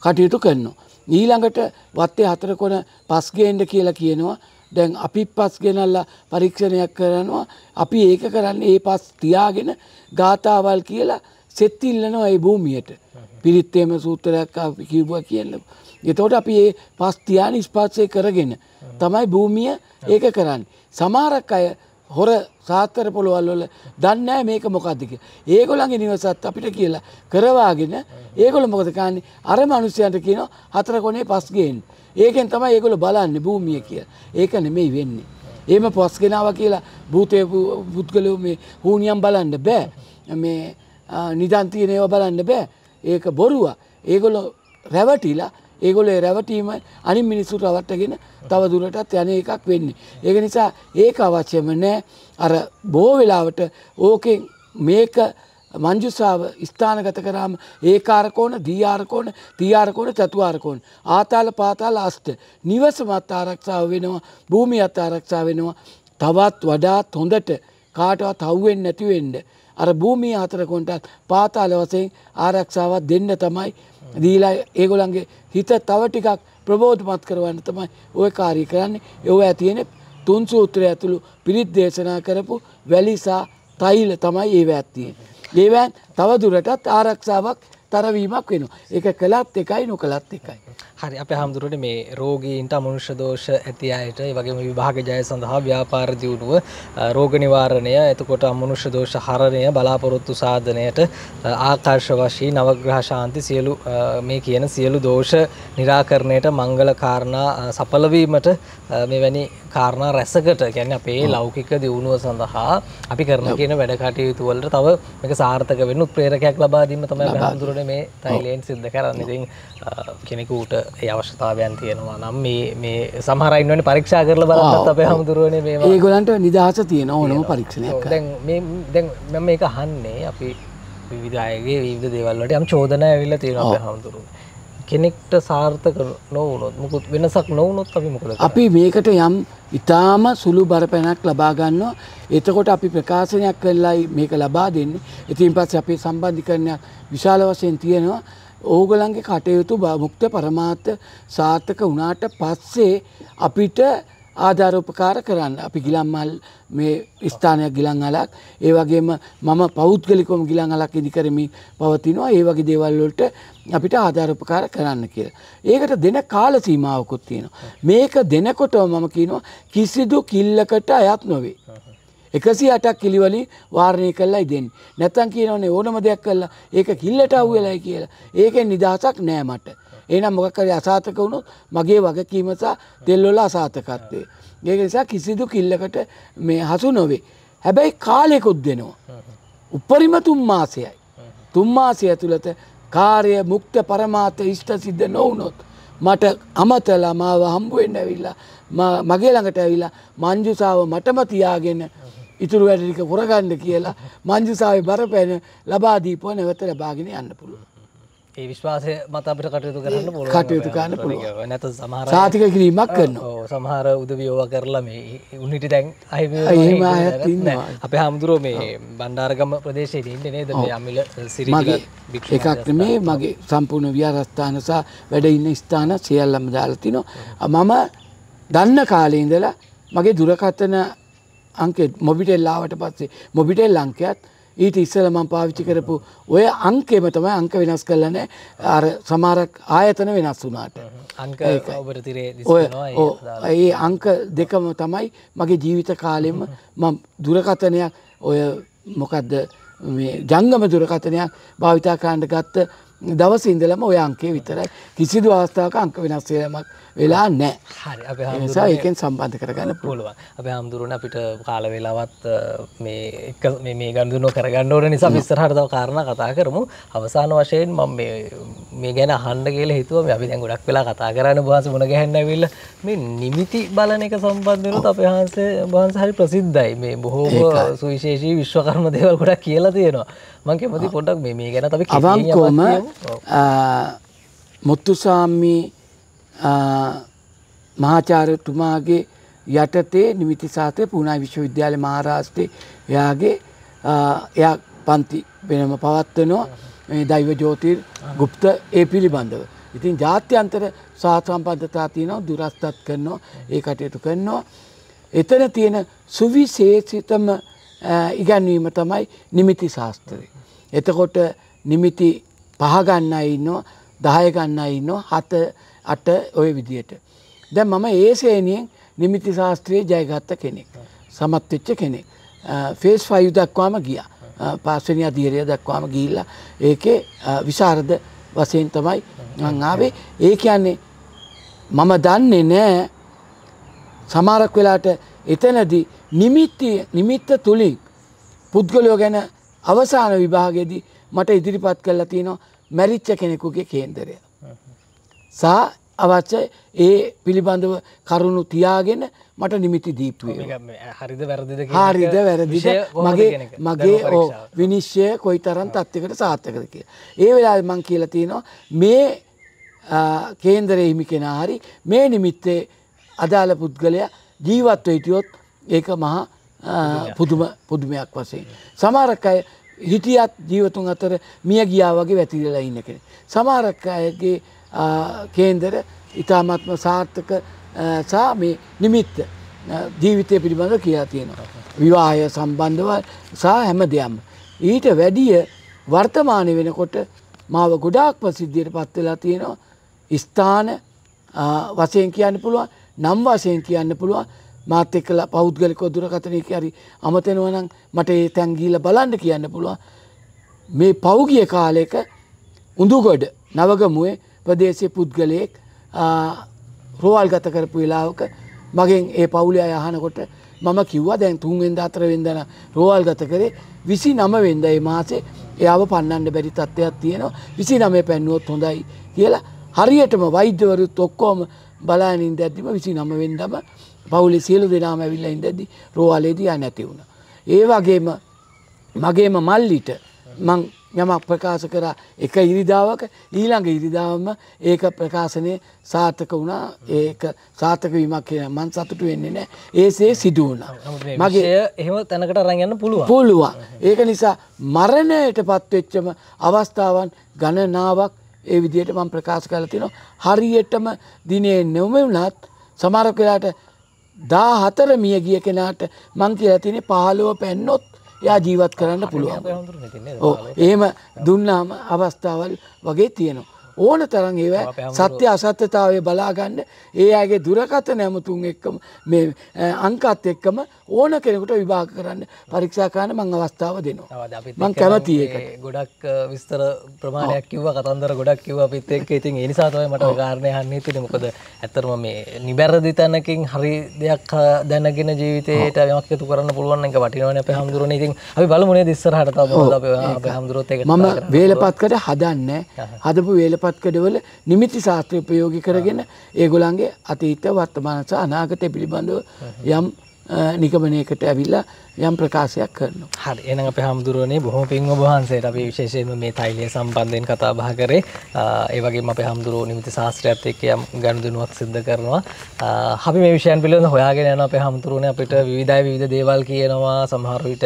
කටයුතු කරනවා ඊළඟට වත්තේ හතර කොන පස්ගේන්ඩ කියලා කියනවා දැන් අපි පස් ගෙනල්ලා පරීක්ෂණයක් කරනවා අපි ඒක කරන්න ඒ පස් තියාගෙන ගාථාවල් කියලා සෙත්තිල්ලනවා ඒ භූමියට පිරිත්තේම සූත්‍රයක් කිව්ව කියන්න. එතෝට අපි ඒ පස් තියාන ස්පාත්සය කරගෙන තමයි භූමිය ඒක කරන්න. සමාරක් අය හොර සාස්තර පොළොවල් වල දන්නේ නැහැ මේක මොකද්ද කියලා. ඒගොල්ලන්ගේ නිවසත් අපිට කියලා කරවාගෙන ඒගොල්ලෝ මොකද කරන්නේ? අර මිනිස්සුන්ට කියනවා හතර කොනේ පස් ගේන්න. ඒකෙන් තමයි ඒගොල්ලෝ බලන්නේ භූමිය කියලා. ඒක නෙමෙයි වෙන්නේ. එහෙම පස් ගෙනාවා කියලා භූතේ පුද්ගලෝ මේ හුනියම් බලන්න බෑ. මේ නිදන් තියෙන ඒවා බලන්න බෑ. ඒක බොරුව. ඒගොල්ලෝ රැවටිලා ඒගොල්ලේ රැවටීම අනිත් මිනිස්සු රවට්ටගෙන තව දුරටත් යන එකක් වෙන්නේ. ඒක නිසා ඒක අවශ්‍යම නැහැ. අර බෝ වෙලාවට ඕකෙන් මේක මංජුසාව ස්ථානගත කරාම ඒකාරකෝන දීආරකෝන තිආරකෝන චතුආරකෝන ආතාල පාතාල අස්ත නිවස මත් ආරක්ෂාව වෙනවා භූමි අත් ආරක්ෂා වෙනවා තවත් වඩාත් හොඳට කාටවත් හව්වෙන් නැතිවෙන්ඩ. අර භූමිය හතරකොන්ටත් පාතාල වසයෙන් ආරක්ෂාවත් දෙන්න තමයි දීලා ඒගොලන්ගේ හිත තව ටිකක් ප්‍රබෝධමත් කරවන්න තමයි ඔය කාරී කරන්නේ යොව ඇතියෙන තුන් සූත්‍රය ඇතුළු පිරිත් දේශනා කරපු වැලිසා තෛල තමයි ඒ වැත්තිය. ඒවෑන් තවදුරටත් ආරක්ෂාවක් තරවීමක් වෙනවා. එක කළත් එකයි නොකළත් එකයි. හරි අප හමුදුරට මේ රෝගීන්ට අමනුෂ්‍ය දෝෂ ඇති අයට වගේම විභාග ජය සඳහා ව්‍යාපාර දියුණුව රෝග නිවාරණය එතකොට අමනුෂ්‍ය දෝෂ හරණය බලාපොරොත්තු සාධනයට ආකර්ශ වශී නවග්‍රහ ශාන්ති සියලු මේ කියන සියලු දෝෂ නිරාකරණයට මංගල කාරණා සඵලවීමට මෙවැනි කාරණා රැසකට ගැන අපේ ලෞකික දියුණුව සඳහා අපි කරන කියන වැඩ කටයුතුවලට තව මේක සාර්ථක වෙන්න උත්ප්‍රේරකයක් ලබා දීම තමයි හඳුරන මේ තයිලෙන් සිද්ධ කරන්න ඉතින් කෙනෙකුට අවශ්‍යතාවයන් තියෙනවා නම් මේ සමහරයින්නවන පරීක්ෂා කරල බලත් අප හමුදුරුවන මේ ඒගොලන්ට නිදහස තියෙන ඕනම පරීක්ෂණයක් දැන් මෙම එක හන්නේ අපි විවිධයගේ විවිධ දේවල්ලට යම් චෝදනය ඇවිල්ල තියෙන හමුදුරුව කෙනෙක්ට සාර්ථක නොවනොත් මුකුත් වෙනසක් නොවනොත් අපි මොකද අපි මේකට යම් ඉතාම සුළු බරපැනක් ලබා ගන්නවා එතකොට අපි ප්‍රකාශනයක් කරලායි මේක ලබා දෙන්නේ ඉතින් පස්සේ අපේ සම්බන්ධිකරණයක් විශාල වශයෙන් තියෙනවා ඕගලන්ගේ කටයුතු මුක්ත පරමාර්ථ සාර්ථක වුණාට පස්සේ අපිට ආධාරෝපකාර කරන්න අපි ගිලම්මල් මේ ස්ථානයක් ගිලන් අලක් ඒ වගේම මම පෞද්ගලිකොම ගිලන් අලක් ඉදිකරමින් පවතිනවා ඒ වගේ දේවල්වලට අපිට ආධාරෝපකාර කරන්න කියලා. ඒකට දෙන කාල සීමාවකුත් තියෙනවා. මේක දෙනකොට මම කියනවා කිසිදු කිල්ලකට අයත් නොවේ. එකසි අටක් කිලිවලි වාරණය කල්ලයි දෙන්න නැතන් කියනවනේ ඕනම දෙයක් කල්ලා ඒක කිල්ලට අව්වෙලයි කියලා ඒකෙන් නිදහසක් නෑමට ඒනම් මොකක්කර අසාතක වුණොත් මගේ වගකීමසා තෙල්ලොල අසාතකත්වය ඒක නිසා කිසිදු කිල්ලකට මේ හසු නොවේ හැබැයි කාලෙකුත් දෙනවා උපරිම තුන් මාසයයි තුන්මාසය ඇතුළත කාරය මුක්ත පරමාත ඉෂ්ට සිද්ධ නොවනොත් මට අමතලා මාව හම්බුවෙන් ඇවිල්ලා මගේ ළඟට ඇවිලා මංජුසාව මටම තියාගෙන ඉතුරු වැඩටික හොරගන්න කියලා මංජුසාාව බරපැන ලබාදීපෝ නැවත ලබාගෙන යන්න පුළුව. ඒ විශ්වාසය මත අපට කටයුතු කරන්න පුල කටයුතු කරන්න පුළුව නැත සමහර සාතික කිරීමක් කරන්න සමහර උදවියෝව කරලා මේ උන්නිට ටැන් අයින්න අප හාමුදුරුව මේ බණ්ඩාරගම ප්‍රදේශයේ ඉන්න නේද අමිල සිරිමගේ භික්ෂ එකක් මේ මගේ සම්පූර්ණ ව්‍යාරස්ථානසා වැඩ ඉන්න ස්ථාන සියල්ලම දාලතිනෝ මම දන්න කාලේ ඉඳලා මගේ දුරකතන අංකෙත් මොබිටෙල්ලාවට පස්සේ මොබිටෙල් අංකයත් ඊට ඉස්සල මම පාවිච්චි කරපු ඔය අංකෙම තමයි අංක වෙනස් කරලා නැහැ අර සමහරක් ආයතන වෙනස් වුණාට අංක ඔබට තිරේ දිස්සනවා ඒ අංක දෙකම තමයි මගේ ජීවිත කාලෙම මම දුරකථනයක් ඔය මොකද්ද මේ ජංගම දුරකථනයක් භාවිතා කරන්න ගත්ත දවස ඉඳලම ඔය අංකේ විතරයි කිසිදු අවස්ථාවක අංක වෙනස්සේලමක් වෙලා නෑ හරි නිසා ඒකෙන් සම්බන්ධ කරගන්න පුළුවන් අප හාමුදුරුවන අපිට කාල වෙලාවත් මේ මේ ගඳුනො කරගන්නඩුවන නිසා විස්සරහටතාව කාරණ කතා කරමු අවසාන වශයෙන් මම මේ ගැන හන්ඩ කියල හිතුව අපි දැන් ගොඩක් වෙලා කතා කරන්න බහස මුණ ගැහැන්නවිල්ල මේ නිමිති බලන එක සම්බන්ධනත් අප හන්සේ වහන්ස හරි ප්‍රසිද්ධයි මේ බොහෝ සුවිශේෂී විශ්වකර්ම දේවල් ගොඩක් කියලා තියෙනවා මං කැමති පොඩක් මේ ගැන අපි අවංකෝම මුත්තුසාම්මි මහාචාරතුමාගේ යටතේ නිමිති සාතය පුුණා විශ්වවිද්‍යාල මහාරාස්ටේ එයාගේ එය පන්ති වෙනම පවත්වනවා දෛව ජෝතිර් ගුප්ත ඒ පිළිබඳව. ඉතින් ජාත්‍යන්තර සාත්‍රම්පන්ධතා තියනව දුරස්ථත් කරනවා ඒ කටයුතු කරනවා. එතන තියෙන සුවිශේෂිතම ඉගැන්වීම තමයි නිමිති ශාස්ත්‍රය. එතකොට නිමිති පහගන්න ඉන්නවා දහය ගන්න ඉන්නවා හත අට ඔය විදියට. දැ මම ඒ සේනයෙන් නිමිති ශාස්ත්‍රයේ ජයගත්ත කෙනෙක්. සමත්වෙච්ච කෙනෙක්. ෆේස් ෆයු දක්වාම ගිය පාස්සනය අධීරය දක්වාම ගිල්ල ඒකේ විශාරද වසයෙන් තමයි ආවේ ඒ කියන්නේ මම දන්නේ නෑ සමාරක් වෙලාට එතනදී නිමිත්ත තුළින් පුද්ගලයෝ ගැන අවසාන විභාගෙදී මට ඉදිරිපත් කරලා තියෙනවා මැරිච්ච කෙනෙකුගේ කේන්දරය. සා අවච්ච ඒ පිළිබඳව කරුණු තියාගෙන මට නිමිති දීපුවේ හරිද වැරදිද හරිද වැරදි මගේ මගේ ඕ විනිශ්්‍යය කොයි තරන් තත්වකට සාර්ථකද කිය. ඒ වෙලා මං කියලා තියෙනවා මේ කේන්දර හිමි කෙනා හරි මේ නිමිත්තේ අදාළ පුද්ගලයා ජීවත්ව හිටියොත් ඒක මහා පුදුම පුදුමයක් වසේ. සමාරකය හිටියත් ජීවතුන් අතර මිය ගියා වගේ වැතිරලා ඉන්න කෙනෙක්. සමහරක් අයගේ කේන්දර ඊ타ත්ම සාර්ථක සහ මේ නිමිත්ත ජීවිතය පිළිබඳව කියා තියෙනවා. විවාහය සම්බන්ධව සහ හැම දෙයක්ම. ඊට වැඩිය වර්තමාන වෙනකොට මාව ගොඩාක් ප්‍රසිද්ධියට පත් වෙලා තියෙනවා. ස්ථාන වශයෙන් කියන්න පුළුවන්, නම් වශයෙන් කියන්න පුළුවන්. මාත් එක්කල පෞද්ගලික දුරකථනයක හරි අමතෙනවනම් මට ඒ තැන්ගීල බලන්න කියන්න පුළුවන් මේ පෞගිය කාලයක උඳුගොඩ නවගමුවේ ප්‍රදේශය පුද්ගලයෙක් රෝවල් ගත කරපු වෙලාවක මගෙන් ඒ පවුලි අය අහනකොට මම කිව්වා දැන් තුන්වෙන්ද අතරවෙන්දන රෝවල් ගත කරේ විසි නමවෙන්ද ඒ මාසේ එයාව පන්නන්න බැරි තත්ත්වයක් තියෙනවා විසි නමේ පැන්නුවොත් හොඳයි කියලා හරියටම වෛද්‍යවරුත් ඔක්කෝම බලානින් දැත්තිම විසි නමවෙන්දම පවුලි සියලු දෙනාම ඇවිල්ලා ඉඳද්දි රෝහලේදී ආ නැති වුණා. ඒ වගේම මගේම මල්ලිට මං යමක් ප්‍රකාශ කරා එක ඉරිදාවක ඊළඟ ඉරිදාවම ඒක ප්‍රකාශනය සාර්ථක වුණා ඒක සාර්ථක වීමක් කියන මං සතුටු වෙන්නේ නැහැ. ඒසේ සිදු වුණා. මගේ එහෙම තැනකට අරන් යන්න පුළුවන්. පුළුවන්. ඒක නිසා මරණයටපත් වෙච්චම අවස්ථාවන් ගණනාවක් ඒ විදිහට මම ප්‍රකාශ කරලා තිනවා. හරියටම දිනේ නොමෙවුණත් සමහර වෙලාවට දා හතර මිය ගිය කෙනාට මං කියලා තිනේ පහලෝ පැන්නොත් එයා ජීවත් කරන්න පුළුවන්. ඕ එහෙම දුන්නාම අවස්ථාවල් වගේ තියෙනවා. ඕන තරන් ඒවැ සත්‍ය අසත්‍යතාවය බලාගන්න ඒ අගේ දුරකත නැමතුන් එක්කම අංකත් එක්කම ඕන කෙනෙකුට විභාග කරන්න පරීක්ෂාකාන මං අවස්ථාව දෙනවා මං කැමති ගොඩක් විස්තර ප්‍රමාණයක් කිව කතන්දර ගොඩක් කිව අපිත් එක් ඉතින් එනිසාතවයි මට ගාරණය හන්නේ තින මොකද ඇතරම මේ නිබැරදි තැනකින් හරි දෙයක් දැනගෙන ජීවිතයට යමක් යතු කරන්න පුළුවන් එක වටිනවන අප හමුදුරන ඉතින් අපි බලමුණේ දිස්සර හට හමුදුරොත් එක මම වේලපත්කට හදන්න හදපු වේලපත්කඩවල නිමිති ශාස්ත්‍රය උපයෝගි කරගෙන ඒගොලන්ගේ අතීත වර්තමානස අනාගතය පිළිබඳව යම් නිගමනයකට ඇවිල්ලා යම් ප්‍රකාශයක් කරනවා. හරි එහෙනම් අපේ හැමදුරෝනේ බොහොම පිං ඔබ වහන්සේට අපි විශේෂයෙන්ම මේ තෛලිය සම්බන්ධයෙන් කතා බහ කරේ. ඒ වගේම අපේ හැමදුරෝ නිමිති ශාස්ත්‍රයත් එක්ක යම් ගනුදෙනුවක් සිදු කරනවා. අපි මේ විෂයන් පිළිබඳව හොයාගෙන යනවා අපේ හැමදුරෝනේ අපිට විවිධයි විවිධ දේවල් කියනවා. සමහර විට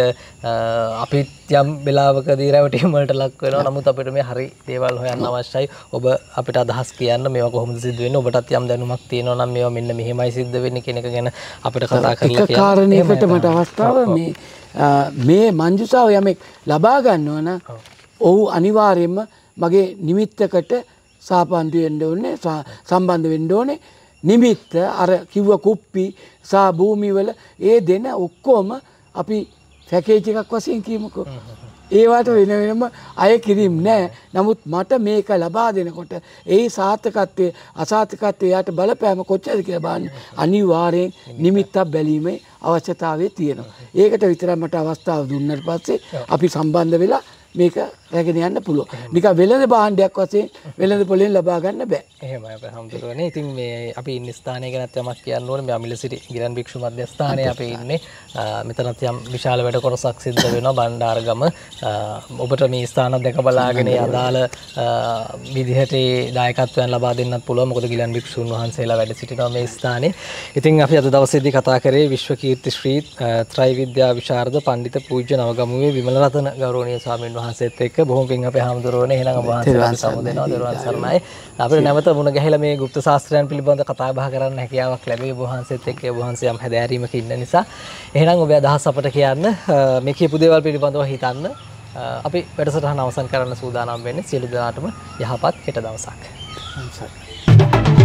අපිත් යම් වෙලාවකදී රැවටීම් වලට ලක් වෙනවා. නමුත් අපිට මේ හරි දේවල් හොයන්න අවශ්‍යයි. ඔබ අපිට අදහස් කියන්න මේවා කොහොමද සිද්ධ වෙන්නේ? ඔබටත් යම් දැනුමක් තියෙනවා නම් මේවා මෙන්න මෙහෙමයි සිද්ධ වෙන්නේ කියන එක ගැන අපිට කතා කරලා කියන්න. කාරණේකට මට අවස්ථාව මේ මේ මංජුසාාව යමෙක් ලබාගන්නවන ඔහු අනිවාරයෙන්ම මගේ නිමිත්තකට සාපන්තු එන්ඩ ඕන්නේ සම්බන්ධ වෙන්ඩ ඕනේ නිමිත්ත අර කිව්ව කුප්පි සා භූමිවල ඒ දෙන ඔක්කෝම අපි පැකේජ් එකක් වශයෙන් කියමුකෝ. ඒවට වෙන වෙනම අය කිරීම නෑ. නමුත් මට මේක ලබා දෙනකොට ඒ සාර්ථකත්වයේ අසාර්ථකත්වයේ යට බලපෑම කොච්චරද කියලා බලන්න අනිවාර්යෙන් නිමිත්තක් බැලීමේ අවශ්‍යතාවය තියෙනවා. ඒකට විතරක් මට අවස්ථාව දුන්නට පස්සේ අපි සම්බන්ධ වෙලා මේක රැගෙන යන්න පුළුව නික වෙලද බාණ්ඩයක් වසේ වෙලද පොලින් ලබාගන්න බෑ එහම හමුදුරුවන ඉතින් මේ අපි ස්ථානය ගැත් යමක් කියන්නවන මිලසිරි ගිරන් භික්ෂු මධ්‍යස්ථානය අප ඉන්න මෙතනත් යම් විශාල වැඩ කොරසක් සිද්ධ වෙන බණ්ඩාර්ගම ඔබට මේ ස්ථාන දෙක බලාගෙන අදාළ විදිහට දායකත්වයන් ලබා දෙන්න පුළුව මොකද ගිලන් භික්ෂූන් වහන්සේලා වැඩ සිටිනවා මේ ස්ථානයේ. ඉතින් අපි අද දවසේදී කතා කරේ විශ්වකීර්ති ශ්‍රී ත්‍රිවිද්‍යා විශාරද පඬිත පූජ්‍ය නවගමුවේ විමලරතන ගෞරවනීය ස්වාමීන් වහන්සේත් එක්ක එක බොහොමින් අප හාමුදුරුවන හිළඟ වහන්ස සමුදනවා දරුවන් සරණයි අපට නැමත මුණ ගැහල මේ ගුප්ත ශාස්ත්‍රයන් පිළිබඳ කතාබහ කරන්න හැකියාවක් ලැබේ වහන්සේත් එක්ක වහන්සයම් හැදෑරීමක ඉන්න නිසා එහෙනම් ඔබ අදහස් අපට කියන්න මේ කියපු දේවල් පිළිබඳව හිතන්න අපි වැඩසටහන අවසන් කරන්න සූදානම් වෙන්නේ සියලු දෙනාටම යහපත් හෙට දවසක්. Thank you.